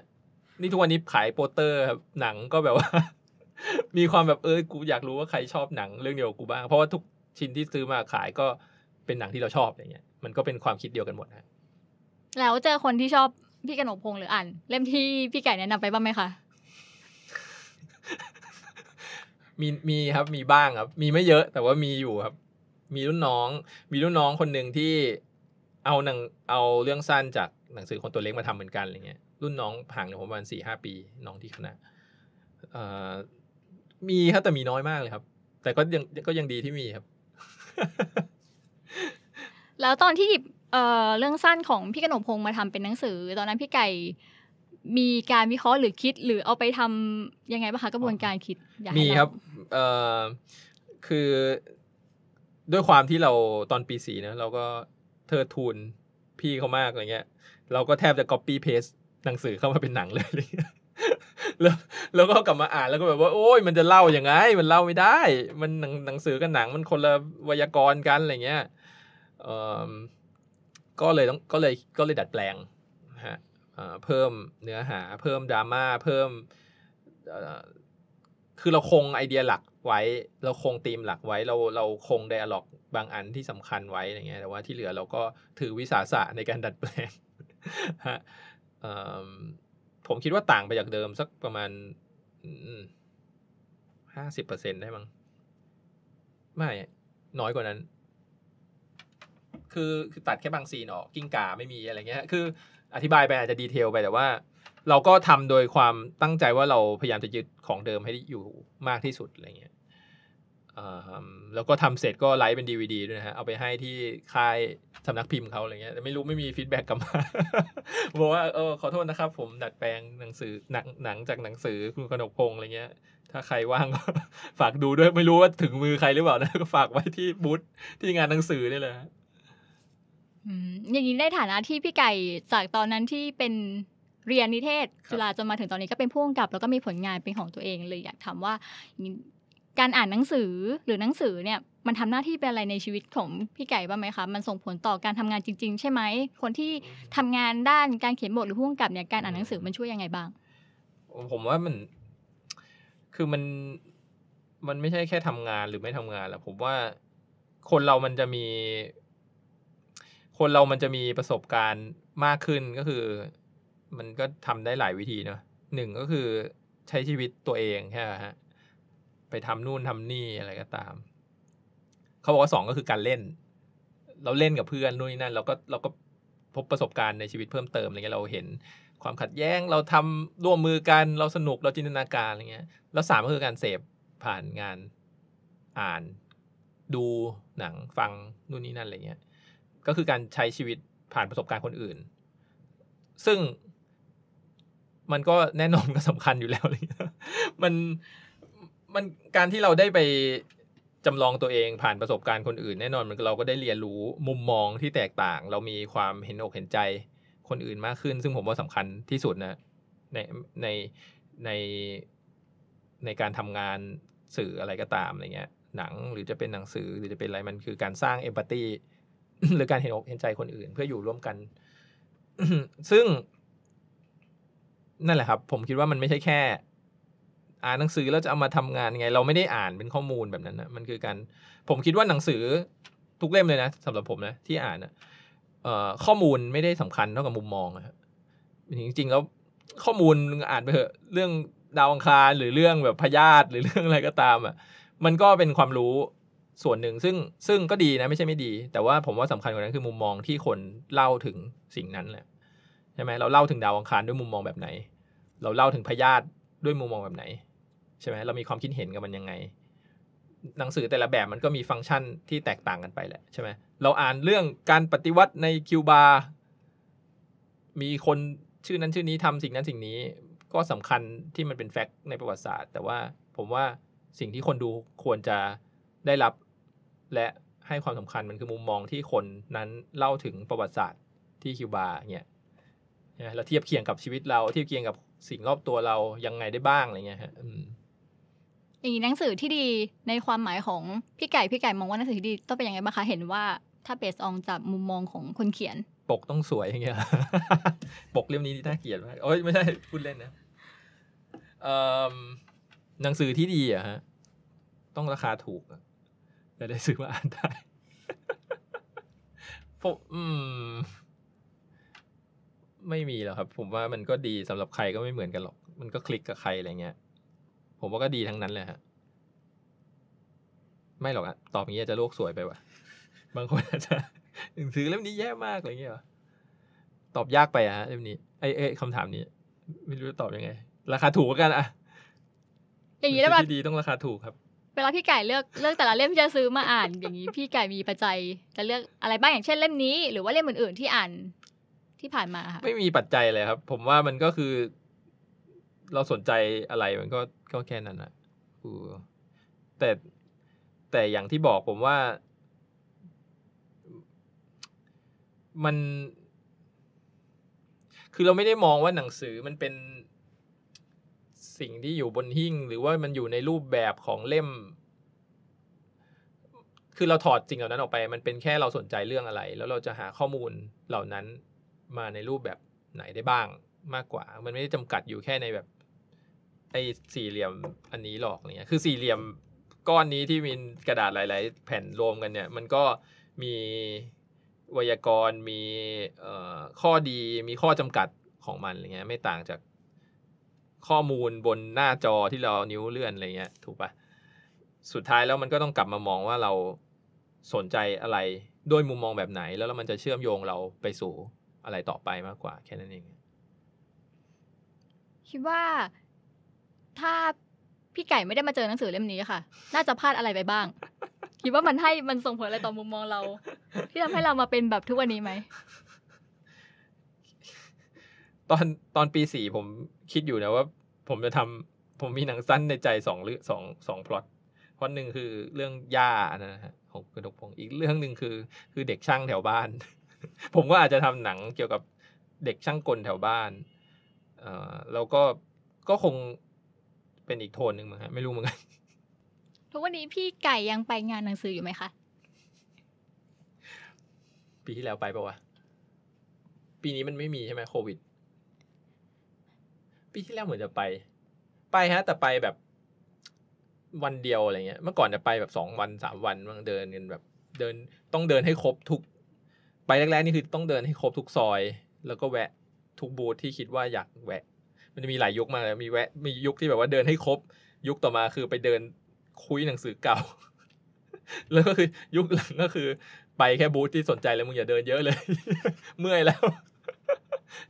นี่ทุกวันนี้ขายโปสเตอร์ครับ หนังก็แบบว่า มีความแบบเออกูอยากรู้ว่าใครชอบหนัง เรื่องเดียวกูบ้าง เพราะว่าทุกชิ้นที่ซื้อมาขายก็เป็นหนังที่เราชอบอย่างเงี้ยมันก็เป็นความคิดเดียวกันหมดฮะแล้วเจอคนที่ชอบพี่กนกพงษ์หรืออ่านเล่มที่พี่ไก่แนะนำไปบ้างไหมคะมีมีครับมีบ้างครับ มีไม่เยอะ แต่ว่ามีอยู่ครับ มีรุ่นน้อง มีรุ่นน้องคนหนึ่งที่เอาหนังเอาเรื่องสั้นจากหนังสือคนตัวเล็กมาทำเหมือนกันอะไรเงี้ยรุ่นน้องห่างี่ยผมประมาณสี่ห้าปีน้องที่คณะมีครับแต่มีน้อยมากเลยครับ แต่ก็ยังก็ยังดีที่มีครับ แล้วตอนที่หยิบเเรื่องสั้นของ พี่กนกพงศ์มาทำเป็นหนังสือ ตอนนั้นพี่ไก่มีการวิเคราะห์หรือคิด หรือเอาไปทำยังไงบ้างคะกระบวนการคิดมีครับเคือด้วยความที่เราตอนปีสี่นะ เราก็เธอทูลพี่เขามากอะไรเงี้ย เราก็แทบจะ copy paste หนังสือเข้ามาเป็นหนังเลย แล้วแล้วก็กลับมาอ่าน แล้วก็แบบว่า โอ้ย มันจะเล่าอย่างไง มันเล่าไม่ได้ มันหนังหนังสือกับหนังมันคนละวยากรณ์กันอะไรเงี้ยก็เลยต้องก็เลยก็เลยดัดแปลงฮะเพิ่มเนื้อหาเพิ่มดราม่าเพิ่มคือเราคงไอเดียหลักไว้ เราคงธีมหลักไว้เราเราคงไดอะล็อกบางอันที่สำคัญไว้อย่างเงี้ยแต่ว่าที่เหลือเราก็ถือวิสาสะในการดัดแปลงฮะผมคิดว่าต่างไปจากเดิม สักประมาณห้าสิบเปอร์เซ็นได้มั้งไม่น้อยกว่านั้น คือคือตัดแค่บางซีนออกกิ้งก่าไม่มีอะไรเงี้ย คืออธิบายไปอาจจะดีเทลไปแต่ว่าเราก็ทำโดยความตั้งใจว่าเราพยายามจะยึดของเดิมให้อยู่มากที่สุดอะไรเงี้ยแล้วก็ทำเสร็จก็ไลฟ์เป็น d ีวดีด้วยนะฮะ เอาไปให้ที่ค่ายสำนักพิมพ์เขาอะไรเงี้ย แต่ไม่รู้ไม่มีฟีดแบ็กกลับมาบอกว่าเออขอโทษนะครับ ผมดัดแปลงหนังสือหนังหนังจากหนังสือคุณกนกพงอะไรเงี้ย ถ้าใครว่างก็ฝากดูด้วยไม่รู้ว่าถึงมือใครหรือเปล่านะก็ฝากไว้ที่บูธที่งานหนังสือนี่แหละอย่างนี้ในฐานะที่พี่ไก่จากตอนนั้นที่เป็นเรียนนิเทศ จุฬาจนมาถึงตอนนี้ก็เป็นผู้กำกับแล้วก็มีผลงานเป็นของตัวเองเลย อยากถามว่า การอ่านหนังสือหรือหนังสือเนี่ย มันทำหน้าที่เป็นอะไรในชีวิตของพี่ไก่บ้างไหมคะมันส่งผลต่อการทำงานจริง ๆ ใช่ไหมคนที่ทำงานด้านการเขียนบทหรือผู้กำกับเนี่ยการอ่านหนังสือมันช่วยยังไงบ้าง ผมว่ามัน คือมันมันไม่ใช่แค่ทำงานหรือไม่ทำงานแหละผมว่าคนเรามันจะมี คนเรามันจะมีประสบการณ์มากขึ้นก็คือมันก็ทำได้หลายวิธีเนาะหนึ่งก็คือใช้ชีวิตตัวเองแค่ฮะไปทำนู่นทำนี่อะไรก็ตาม เขาบอกว่าสองก็คือการเล่น เราเล่นกับเพื่อนนู่นนี่นั่นเราก็เราก็พบประสบการณ์ในชีวิตเพิ่มเติม อะไรเงี้ยเราเห็นความขัดแย้งเราทำร่วมมือกันเราสนุกเราจินตนาการอะไรเงี้ยแล้วสามก็คือการเสพผ่านงานอ่าน ดูหนังฟังนู่นนี่นั่นอะไรเงี้ยก็คือการใช้ชีวิตผ่านประสบการณ์คนอื่น ซึ่งมันก็แน่นอนก็สำคัญอยู่แล้วเลยมัน มันการที่เราได้ไปจำลองตัวเองผ่านประสบการณ์คนอื่น แน่นอนมันเราก็ได้เรียนรู้มุมมองที่แตกต่าง เรามีความเห็นอกเห็นใจคนอื่นมากขึ้น ซึ่งผมว่าสำคัญที่สุดนะในในในในการทำงานสื่ออะไรก็ตามอะไรเงี้ย หนังหรือจะเป็นหนังสือหรือจะเป็นอะไรมันคือการสร้างเอมพัตตีหรือการเห็นอกเห็นใจคนอื่น เพื่ออยู่ร่วมกัน ซึ่งนั่นแหละครับ ผมคิดว่ามันไม่ใช่แค่ อ่านหนังสือแล้วจะเอามาทำงานไง เราไม่ได้อ่านเป็นข้อมูลแบบนั้นนะมันคือการผมคิดว่าหนังสือทุกเล่มเลยนะ สำหรับผมนะที่อ่านนะข้อมูลไม่ได้สำคัญเท่ากับมุมมองนะจริงๆแล้วข้อมูลอ่านไปเถอะเรื่องดาวอังคารหรือเรื่องแบบพยาธิหรือเรื่องอะไรก็ตามอ่ะมันก็เป็นความรู้ส่วนหนึ่ง ซึ่งซึ่งก็ดีนะไม่ใช่ไม่ดี แต่ว่าผมว่าสำคัญกว่านั้นคือมุมมองที่คนเล่าถึงสิ่งนั้นแหละใช่ไหมเราเล่าถึงดาวอังคารด้วยมุมมองแบบไหนเราเล่าถึงพยาธิด้วยมุมมองแบบไหน ใช่ไหมเรามีความคิดเห็นกับมันยังไง หนังสือแต่ละแบบมันก็มีฟังก์ชันที่แตกต่างกันไปแหละใช่ไหมเราอ่านเรื่องการปฏิวัติในคิวบามีคนชื่อนั้นชื่อนี้ทำสิ่งนั้นสิ่งนี้ก็สำคัญที่มันเป็นแฟกต์ในประวัติศาสตร์ แต่ว่าผมว่าสิ่งที่คนดูควรจะได้รับและให้ความสำคัญมันคือมุมมองที่คนนั้นเล่าถึงประวัติศาสตร์ที่คิวบาเนี่ยเราเทียบเคียงกับชีวิตเราเทียบเคียงกับสิ่งรอบตัวเรายังไงได้บ้างอะไรเงี้ยฮะอย่างนี้หนังสือที่ดีในความหมายของพี่ไก่พี่ไก่มองว่าหนังสือที่ดี ต้องเป็นยังไงบ้างคะเห็นว่าถ้าเบสอองจากมุมมองของคนเขียน ปกต้องสวยอย่างเงี้ย ปกเล่มนี้น่าเกลียดมากโอ้ยไม่ใช่พูดเล่นนะหนังสือที่ดีอะฮะ ต้องราคาถูกแะได้ซื้อมาอ่านได้ผมอืมไม่มีหรอกครับ ผมว่ามันก็ดีสำหรับใครก็ไม่เหมือนกันหรอก มันก็คลิกกับใครอะไรเงี้ย ผมว่าก็ดีทั้งนั้นเลยฮะไม่หรอกอะตอบอย่างนี้จะโลกสวยไปวะบางคนอาจจะถือเล่มนี้แย่มากอะไรเงี้ยตอบยากไปอะฮะเล่มนี้ไอ้คำถามนี้ไม่รู้จะตอบยังไง ราคาถูกกันอะอย่างนี้แล้วแบบดีต้องราคาถูกครับ เวลาพี่ไก่เลือกเลือกแต่ละเล่มจะซื้อมาอ่านอย่างนี้พี่ไก่มีปัจจัยจะเลือกอะไรบ้างอย่างเช่นเล่มนี้ หรือว่าเล่มอื่น ๆที่อ่านที่ผ่านมาค่ะไม่มีปัจจัยเลยครับ ผมว่ามันก็คือ เราสนใจอะไร มันก็ก็แค่นั้นอะแต่แต่อย่างที่บอกผมว่า มัน คือเราไม่ได้มองว่าหนังสือมันเป็นสิ่งที่อยู่บนหิ้ง หรือว่ามันอยู่ในรูปแบบของเล่ม คือเราถอดสิ่งเหล่านั้นออกไปมันเป็นแค่เราสนใจเรื่องอะไร แล้วเราจะหาข้อมูลเหล่านั้นมาในรูปแบบไหนได้บ้างมากกว่า มันไม่ได้จำกัดอยู่แค่ในแบบไอ้สี่เหลี่ยมอันนี้หรอกเนี่ยคือสี่เหลี่ยมก้อนนี้ที่มีกระดาษหลายๆ แผ่นรวมกันเนี่ย มันก็มีวยากรณ์มีข้อดี มีข้อจำกัดของมันอะไรเงี้ย ไม่ต่างจากข้อมูลบนหน้าจอที่เรานิ้วเลื่อนอะไรเงี้ย ถูกปะสุดท้ายแล้วมันก็ต้องกลับมามองว่าเราสนใจอะไรด้วยมุมมองแบบไหน แล้วมันจะเชื่อมโยงเราไปสู่อะไรต่อไปมากกว่า แค่นั้นเองคิดว่าถ้าพี่ไก่ไม่ได้มาเจอหนังสือเล่มนี้ค่ะ น่าจะพลาดอะไรไปบ้าง คิดว่ามันให้มันส่งผลอะไรต่อมุมมองเรา ที่ทำให้เรามาเป็นแบบทุกวันนี้ไหม ตอนตอนปีสี่ผมคิดอยู่นะว่า ผมจะทำผมมีหนังสั้นในใจสองเรื่องสองสองพล็อตพล็อตหนึ่งคือเรื่องย่านะฮะของกระดกพง อีกเรื่องหนึ่งคือ คือเด็กช่างแถวบ้านผมก็อาจจะทำหนังเกี่ยวกับเด็กช่างกลแถวบ้าน เอ่อ แล้วก็ ก็คงเป็นอีกโทนหนึ่งมั้งฮะ ไม่รู้เหมือนกัน ทุกวันนี้พี่ไก่ยังไปงานหนังสืออยู่ไหมคะ ปีที่แล้วไปปะวะ ปีนี้มันไม่มีใช่ไหมโควิด ปีที่แล้วเหมือนจะไป ไปฮะ แต่ไปแบบวันเดียวอะไรเงี้ย เมื่อก่อนจะไปแบบสองวันสามวันบางเดินกันแบบเดินต้องเดินให้ครบทุกไปแรกๆนี่คือต้องเดินให้ครบทุกซอย แล้วก็แวะทุกบูธที่คิดว่าอยากแวะ มันจะมีหลายยุคมากเลยมีแวะ มียุคที่แบบว่าเดินให้ครบ ยุคต่อมาคือไปเดินคุยหนังสือเก่า แล้วก็คือยุคหลังก็คือ ไปแค่บูธที่สนใจเลยมึงอย่าเดินเยอะเลย เมื่อยแล้ว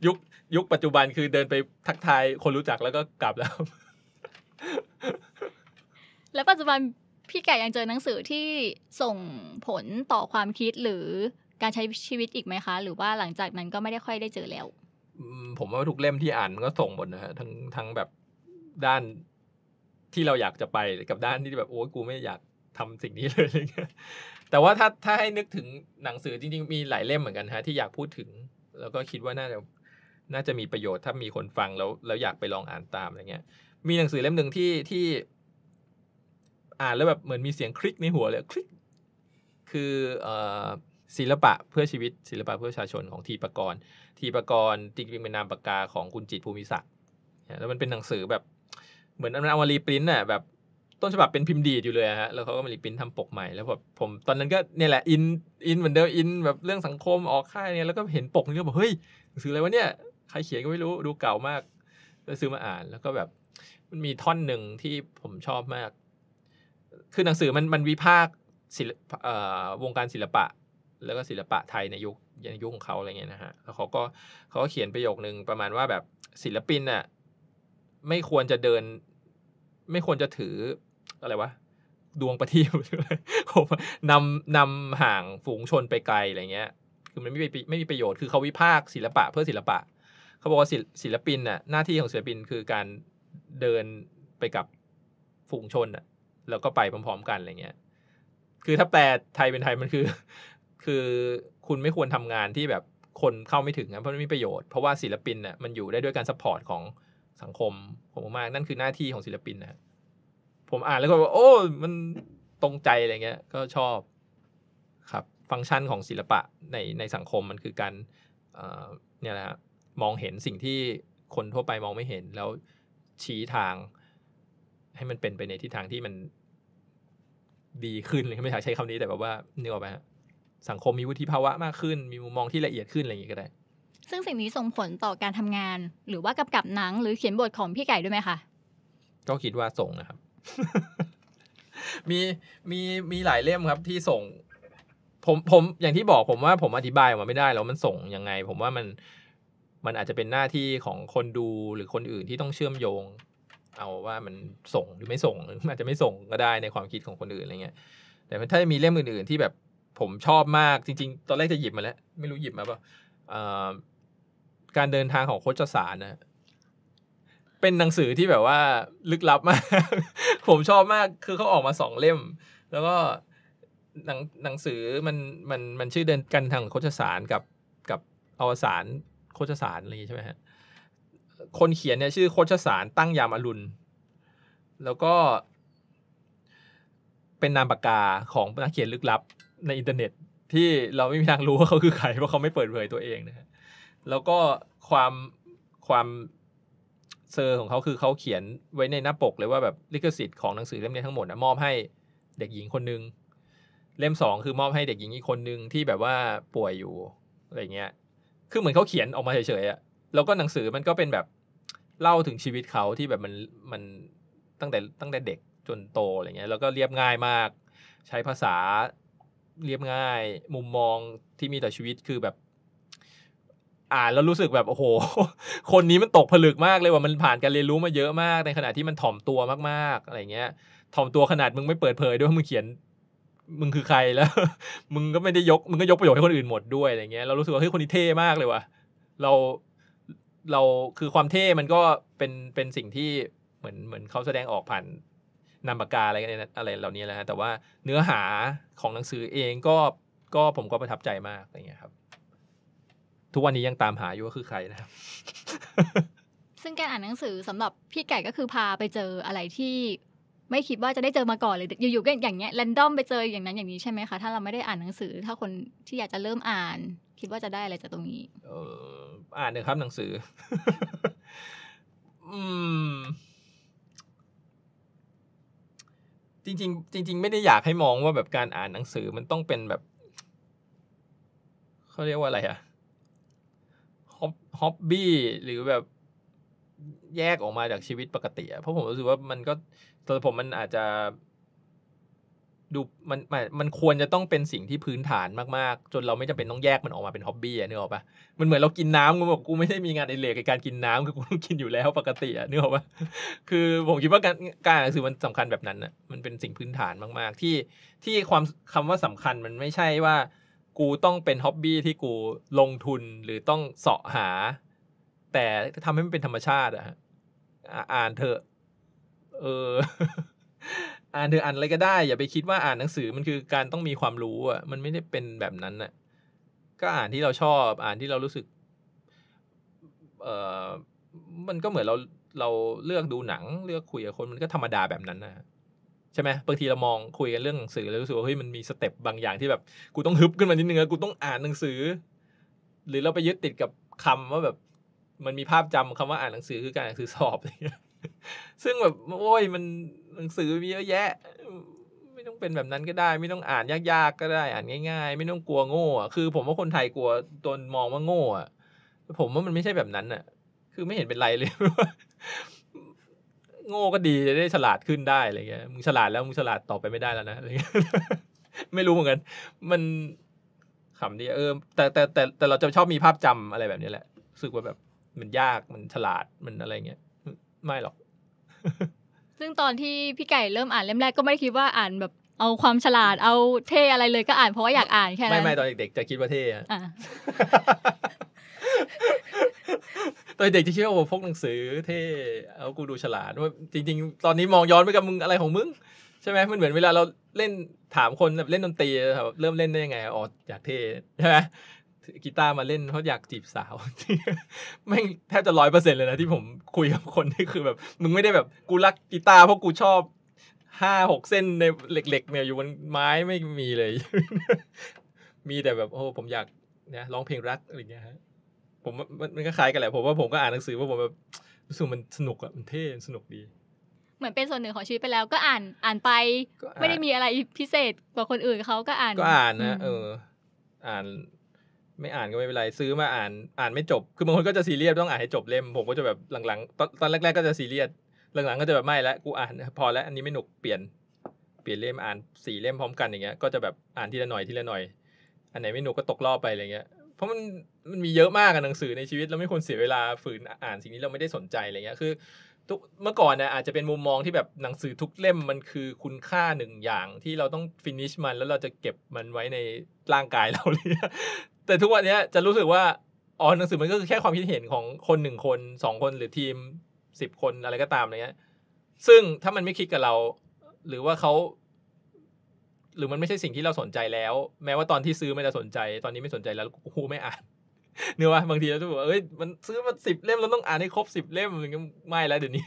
ยุค ยุคปัจจุบันคือเดินไปทักทายคนรู้จักแล้วก็กลับแล้ว แล้วปัจจุบันพี่แก่ยังเจอหนังสือที่ส่งผลต่อความคิดหรือการใช้ชีวิตอีกไหมคะหรือว่าหลังจากนั้นก็ไม่ได้ค่อยได้เจอแล้วผมว่าทุกเล่มที่อ่านมันก็ส่งหมดนะฮะทั้งทั้งแบบด้านที่เราอยากจะไปกับด้านที่แบบโอ้กูไม่อยากทำสิ่งนี้เลยแต่ว่าถ้าถ้าให้นึกถึงหนังสือจริงๆมีหลายเล่มเหมือนกันฮะที่อยากพูดถึง แล้วก็คิดว่าน่าจะน่าจะมีประโยชน์ ถ้ามีคนฟังแล้วแล้วอยากไปลองอ่านตามอะไรเงี้ย มีหนังสือเล่มหนึ่งที่ที่อ่านแล้วแบบ เหมือนมีเสียงคลิกในหัวเลย คลิก คือ เอ่อศิลปะเพื่อชีวิตศิลปะเพื่อชาชนของทีปรกรณ์ทีปรกรณ์จริงๆเป็นนามปากกาของคุณจิตภูมิศักดิ์แล้วมันเป็นหนังสือแบบเหมือนมันเอามารีปริ้นน่ะแบบต้นฉบับเป็นพิมพ์ดีดอยู่เลยฮะแล้วเขาก็มารีปริ้นทำปกใหม่แล้วแบบผมตอนนั้นก็เนี่ยแหละอินอินเหมือนเดิมอินแบบเรื่องสังคมออกค่ายเนี่ยแล้วก็เห็นปกนี่ก็บอกเฮ้ยหนังสืออะไรวะเนี่ยใครเขียนก็ไม่รู้ดูเก่ามากก็ซื้อมาอ่านแล้วก็แบบมันมีท่อนหนึ่งที่ผมชอบมาก คือหนังสือมันมันวิพากษ์ศิลปวงการศิลปะแล้วก็ศิลปะไทยในยุคในยุคของเขาอะไรเงี้ยนะฮะแล้วเขาก็เขาก็ เขียนประโยคนึง ประมาณว่าแบบศิลปินน่ะ ไม่ควรจะเดินไม่ควรจะถืออะไรวะดวงประทีปผมนำนำห่างฝูงชนไปไกลอะไรเงี้ย คือมันไม่ไม่มีประโยชน์คือเขาวิพากษ์ศิลปะ เพื่อศิลปะ เขาบอกว่าศิลปินน่ะหน้าที่ของศิลปินคือการเดินไปกับฝูงชนน่ะแล้วก็ไปพร้อมๆกันอะไรเงี้ยคือถ้าแปลไทยเป็นไทยมันคือคือคุณไม่ควรทำงานที่แบบคนเข้าไม่ถึงนะเพราะมันมีประโยชน์เพราะว่าศิลปินเนี่ยมันอยู่ได้ด้วยการสปอร์ตของสังคม ผมมากนั่นคือหน้าที่ของศิลปินนะผมอ่านแล้วก็ว่า โอ้มันตรงใจอะไรเงี้ย ก็ชอบครับ ฟังก์ชันของศิลปะในในสังคมมันคือการเนี่ยแหละ มองเห็นสิ่งที่คนทั่วไปมองไม่เห็นแล้วชี้ทาง ให้มันเป็นไปในทิศทางที่มัน ดีขึ้นเลยไม่ใช่ใช้คำนี้แต่แบบว่านึกออกไหมฮะสังคมมีวุฒิภาวะมากขึ้นมีมุมมองที่ละเอียดขึ้น อะไรอย่างนี้ก็ได้ ซึ่งสิ่งนี้ส่งผลต่อการทำงานหรือว่ากำกับหนัง หรือเขียนบทของพี่ไก่ด้วยไหมคะ ก็คิดว่าส่งนะครับ มีมีมีหลายเล่มครับที่ส่ง ผมผมอย่างที่บอกผมว่าผมอธิบายออกมาไม่ได้แล้วมันส่งยังไง ผมว่ามันมันอาจจะเป็นหน้าที่ของคนดูหรือคนอื่นที่ต้องเชื่อมโยง เอาว่ามันส่งหรือไม่ส่งหรืออาจจะไม่ส่งก็ได้ในความคิดของคนอื่นอะไรเงี้ย แต่ถ้ามีเล่มอื่น ๆที่แบบผมชอบมากจริงๆตอนแรกจะหยิบมาแล้วไม่รู้หยิบมาป่ะการเดินทางของโคชสารนะเป็นหนังสือที่แบบว่า ลึกลับมากผมชอบมากคือเขาออกมาสองเล่ม แล้วก็หนังหนังสือมันมันมันชื่อเดินกันทางโคชสารกับกับอวสารโคชสารอะไรใช่ไหมฮะคนเขียนเนี่ยชื่อโคชสารตั้งยามอรุณแล้วก็ เป็นนามปากกาของนักเขียนลึกลับในอินเทอร์เน็ตที่เราไม่มีทางรู้ว่าเขาคือใครเพราะเขาไม่เปิดเผยตัวเองนะฮะแล้วก็ความความ เซอร์ของเขาคือเขาเขียนไว้ในหน้าปกเลยว่าแบบลิขสิทธิ์ของหนังสือเล่มนี้ทั้งหมดนะมอบให้เด็กหญิงคนหนึ่งเล่มสองคือมอบให้เด็กหญิงอีกคนหนึ่งที่แบบว่าป่วยอยู่อะไรเงี้ยคือเหมือนเขาเขียนออกมาเฉยๆอะแล้วก็หนังสือมันก็เป็นแบบเล่าถึงชีวิตเขาที่แบบมันมันตั้งแต่ตั้งแต่เด็กจนโตอะไรเงี้ยแล้วก็เรียบง่ายมากใช้ภาษาเรียบง่ายมุมมองที่มีต่อชีวิตคือแบบ อ่านแล้วรู้สึกแบบโอ้โห คนนี้มันตกผลึกมากเลยว่ามันผ่านการเรียนรู้มาเยอะมาก ในขณะที่มันถ่อมตัวมากๆอะไรเงี้ยถ่อมตัวขนาดมึงไม่เปิดเผยด้วยมึงเขียน มึงคือใครแล้ว มึงก็ไม่ได้ยกมึงก็ยกประโยชน์ให้คนอื่นหมดด้วยอะไรเงี้ยเรารู้สึกว่าเฮ้ยคนนี้เท่มากเลยว่ะเราเราคือความเท่มันก็เป็นเป็นสิ่งที่เหมือนเหมือนเขาแสดงออกผ่านนามปากกาอะไรอะไรเหล่านี้แล้วแต่ว่า เนื้อหาของหนังสือเองก็ก็ผมก็ประทับใจมากอะไรเงี้ยครับ ทุกวันนี้ยังตามหาอยู่ว่าคือใครนะครับซึ่งการอ่านหนังสือสำหรับพี่ไก่ก็คือพาไปเจออะไรที่ ไม่คิดว่าจะได้เจอมาก่อนเลยอยู่ๆก็อย่างเงี้ยแรนดอมไปเจออย่างนั้นอย่างนี้ใช่ไหมคะถ้าเราไม่ได้อ่านหนังสือถ้าคนที่อยากจะเริ่มอ่าน คิดว่าจะได้อะไรจากตรงนี้ เอออ่านเลยครับหนังสือ อืมจริงๆจริงๆไม่ได้อยากให้มองว่าแบบการอ่านหนังสือมันต้องเป็นแบบเขาเรียกว่าอะไรอะฮอบบี้ หรือแบบแยกออกมาจากชีวิตปกติอะเพราะผมรู้สึกว่ามันก็ตำหับผมมันอาจจะดูมันมันควรจะต้องเป็นสิ่งที่พื้นฐานมากๆ จนเราไม่จำเป็นต้องแยกมันออกมาเป็นฮ็อบบี้อะนึกออกปะมันเหมือนเรากินน้ำกูบอกกูไม่ได้มีงานใิเลกในการกินน้ำคือกูต้องกินอยู่แล้วปกติอะนึกออกปะคือผมคิดว่าการการอ่านหนังสือมันสำคัญแบบนั้นอะมันเป็นสิ่งพื้นฐานมาก ๆ ที่ที่ความคำว่าสำคัญมันไม่ใช่ว่า กูต้องเป็นฮ็อบบี้ที่กูลงทุนหรือต้องเสาะหา แต่ทำให้มันเป็นธรรมชาติอะอ่านเถอะเอออ่านเธออ่านอะไรก็ได้อย่าไปคิดว่าอ่านหนังสือมันคือการต้องมีความรู้อ่ะ มันไม่ได้เป็นแบบนั้นอ่ะก็อ่านที่เราชอบอ่านที่เรารู้สึก เออมันก็เหมือนเราเราเลือกดูหนัง เลือกคุยกับคนมันก็ธรรมดาแบบนั้นนะใช่ไหมบางทีเรามองคุยกันเรื่องหนังสือแล้วรู้สึกว่าเฮ้ยมันมีสเต็ปบางอย่างที่แบบกูต้องฮึบขึ้นมานิดนึงกูต้องอ่านหนังสือ หรือเราไปยึดติดกับคำว่าแบบ มันมีภาพจำคำว่าอ่านหนังสือคือการอ่านหนังสือสอบอะไรเงี้ยซึ่งแบบโอ้ยมันหนังสือมีเยอะแยะ ไม่ต้องเป็นแบบนั้นก็ได้ ไม่ต้องอ่านยากๆ ก็ได้ อ่านง่าย ๆ ไม่ต้องกลัวโง่อะคือผมว่าคนไทยกลัวตนมองว่าโง่อ่ะ ผมว่ามันไม่ใช่แบบนั้นอ่ะ คือไม่เห็นเป็นไรเลย โง่ก็ดีจะได้ฉลาดขึ้นได้อะไรเงี้ยมึงฉลาดแล้วมึงฉลาดต่อไปไม่ได้แล้วนะอะไรเงี้ยไม่รู้เหมือนกันมันขำดีเออแต่แต่แต่แต่เราจะชอบมีภาพจำอะไรแบบนี้แหละรู้สึกว่าแบบ มันยากมันฉลาดมันอะไรเงี้ยไม่หรอก ซึ่งตอนที่พี่ไก่เริ่มอ่านเล่มแรก ก็ไม่ได้คิดว่าอ่านแบบเอาความฉลาดเอาเท่อะไรเลยก็อ่านเพราะว่าอยากอ่านแค่นั้น ไม่ไม่ตอนเด็กๆจะคิดว่าเท่อะตอนเด็กจะคิดว่าโอ้พกหนังสือเท่เอากูดูฉลาดว่าจริง ๆ ตอนนี้มองย้อนไปกับมึงอะไรของมึงใช่ไหมมันเหมือนเวลาเราเล่นถามคนแบบเล่นดนตรีแบบเริ่มเล่นได้ยังไงอ๋ออยากเท่ใช่ไหมกีตาร์มาเล่นเพราะอยากจีบสาว ไม่แทบจะร้อยเปอร์เซ็นเลยนะ ที่ผมคุยกับคนที่คือแบบ มึงไม่ได้แบบกูรักกีตาร์เพราะกูชอบห้าหกเส้นในเหล็กๆเนี่ยอยู่บนไม้ไม่มีเลย มีแต่แบบโอ้ผมอยากเนี่ยร้องเพลงรักอะไรเงี้ยฮะผมมันก็คล้ายกันแหละ ผม ว่าผมก็อ่านหนังสือ ว่าผมแบบรู้สึกมันสนุกอะมันเท่สนุกดี เหมือนเป็นส่วนหนึ่งของชีวิตไปแล้วก็อ่านอ่านไป ไม่ได้มีอะไรพิเศษกว่าคนอื่นเขาก็อ่านก็อ่านนะเออ อ่านไม่อ่านก็ไม่เป็นไรซื้อมาอ่านอ่านไม่จบ คือบางคนก็จะซีเรียสต้องอ่านให้จบเล่มผมก็จะแบบหลังๆตอนแรกๆ ก็จะซีเรียสหลังๆก็จะแบบไม่ละกูอ่าน พอแล้วอันนี้ไม่หนุกเปลี่ยน เปลี่ยนเล่มอ่านสี่เล่มพร้อมกันอย่างเงี้ยก็จะแบบอ่านทีละหน่อยทีละหน่อย อันไหนไม่หนุกก็ตกรอบไปอะไรเงี้ย เพราะมันมันมีเยอะมากอะหนังสือในชีวิตเราไม่ควรเสียเวลาฝืนอ่านสิ่งนี้เราไม่ได้สนใจอะไรเงี้ยคือ ทุกเมื่อก่อนเนี่ยอาจจะเป็นมุมมองที่แบบหนังสือทุกเล่มมันคือคุณค่าหนึ่งอย่างที่เราต้องฟินิชมันแล้วเราจะเก็บมันไว้ในร่างกายเราเลยแต่ทุกวันนี้จะรู้สึกว่าอ๋อหนังสือมันก็คือแค่ความคิดเห็นของคนหนึ่งคนสองคนหรือทีมสิบคนอะไรก็ตามอะไรเงี้ย ซึ่งถ้ามันไม่คิดกับเรา หรือว่าเขาหรือมันไม่ใช่สิ่งที่เราสนใจแล้ว แม้ว่าตอนที่ซื้อไม่ได้สนใจ ตอนนี้ไม่สนใจแล้วกูไม่อ่านเนื้อว่าบางทีเราจะบอกเอ้ยมันซื้อมาสิบเล่มเราต้องอ่านให้ครบสิบเล่มมันก็ไม่แล้วเดี๋ยวนี้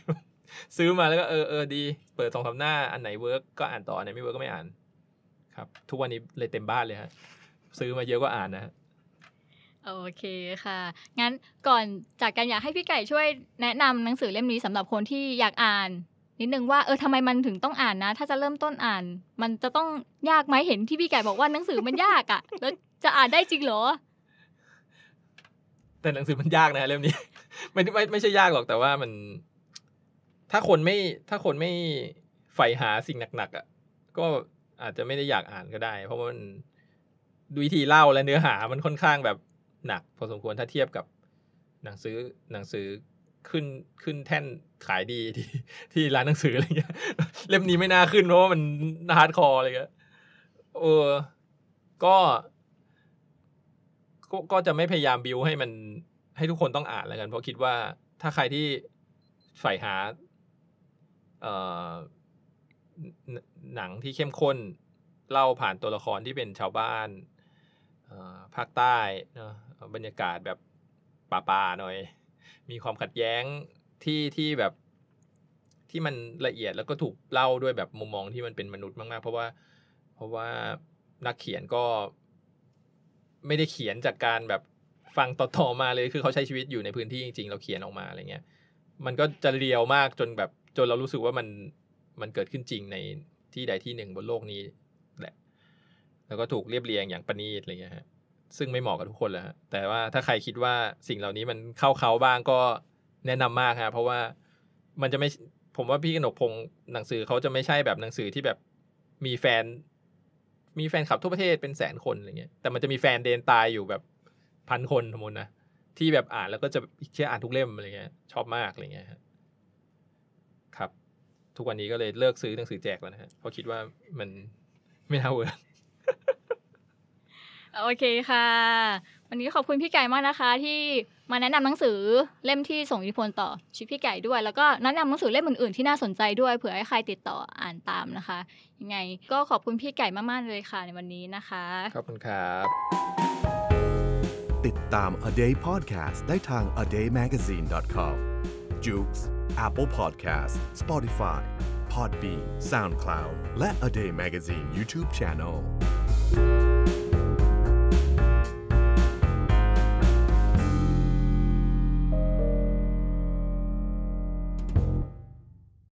ซื้อมาแล้วก็เออเออดีเปิดสองสาหน้าอันไหนเวิร์กก็อ่านต่ออันไหนไม่เวิร์กก็ไม่อ่าน ครับ ทุกวันนี้เลยเต็มบ้านเลยฮะซื้อมาเยอะก็อ่านนะฮะโอเคค่ะ งั้นก่อนจากกันอยากให้พี่ไก่ช่วยแนะนำหนังสือเล่มนี้สำหรับคนที่อยากอ่าน นิดนึงว่าเออทำไมมันถึงต้องอ่านนะถ้าจะเริ่มต้นอ่าน มันจะต้องยากไหมเห็นที่พี่ไก่บอกว่าหนังสือมันยากอะ่ะ แล้วจะอ่านได้จริงเหรอแต่หนังสือมันยากนะเล่มนี้ไม่ไม่ไม่ใช่ยากหรอกแต่ว่ามัน ถ้าคนไม่ถ้าคนไม่ใฝ่หาสิ่งหนักๆอะ่ะก็อาจจะไม่ได้อยากอ่านก็ได้ เพราะว่ามัน ดูวิธีเล่าและเนื้อหามันค่อนข้างแบบหนักพอสมควรถ้าเทียบกับหนังสือหนังสือขึ้นขึ้นแท่นขายดีที่ที่ร้านหนังสืออะไรเงี้ย เล่มนี้ไม่น่าขึ้นเพราะว่ามันฮาร์ดคอร์อะไรเงี้ยเออ ก็ ก็จะไม่พยายามบิวให้มันให้ทุกคนต้องอ่านแล้วกัน เพราะคิดว่าถ้าใครที่ใฝ่หาเอ่อหนังที่เข้มข้น เล่าผ่านตัวละครที่เป็นชาวบ้านภาคใต้เนาะบรรยากาศแบบป่าๆหน่อย มีความขัดแย้งที่ที่แบบ ที่มันละเอียดแล้วก็ถูกเล่าด้วยแบบมุมมองที่มันเป็นมนุษย์มากๆ เพราะว่าเพราะว่านักเขียนก็ ไม่ได้เขียนจากการแบบฟังต่อ ๆ มาเลย คือเขาใช้ชีวิตอยู่ในพื้นที่จริงๆ เราเขียนออกมาอะไรเงี้ย มันก็จะเรียวมากจนแบบจนเรารู้สึกว่ามันมันเกิดขึ้นจริงในที่ใดที่หนึ่งบนโลกนี้แหละ แล้วก็ถูกเรียบเรียงอย่างประณีตอะไรเงี้ยฮะซึ่งไม่เหมาะกับทุกคนแหละแต่ว่าถ้าใครคิดว่าสิ่งเหล่านี้มันเข้าเขาบ้างก็แนะนำมากฮะเพราะว่ามันจะไม่ผมว่าพี่กนกพงศ์หนังสือเขาจะไม่ใช่แบบหนังสือที่แบบมีแฟน มีแฟนขับทั่วประเทศเป็นแสนคนอะไรเงี้ย แต่มันจะมีแฟนเดนตายอยู่แบบพันคนสมมตินะที่แบบอ่านแล้วก็จะเชื่ออ่านทุกเล่มอะไรเงี้ยชอบมากอะไรเงี้ยครับ ทุกวันนี้ก็เลยเลิกซื้อหนังสือแจกแล้วนะฮะเพราะคิดว่ามันไม่น่าเวิร์โอเคค่ะ วันนี้ขอบคุณพี่ไก่มากนะคะที่มาแนะนำหนังสือเล่มที่ส่งอิทธิพลต่อชีวิตพี่ไก่ด้วยแล้วก็แนะนำหนังสือเล่มอื่น ๆ ที่น่าสนใจด้วยเผื่อให้ใครติดต่ออ่านตามนะคะ ยังไงก็ขอบคุณพี่ไก่มาก ๆ เลยค่ะในวันนี้นะคะ ขอบคุณครับ ติดตาม A Day Podcast ได้ทาง a day magazine com Jukes Apple Podcast Spotify Podbean SoundCloud และ A Day Magazine YouTube Channel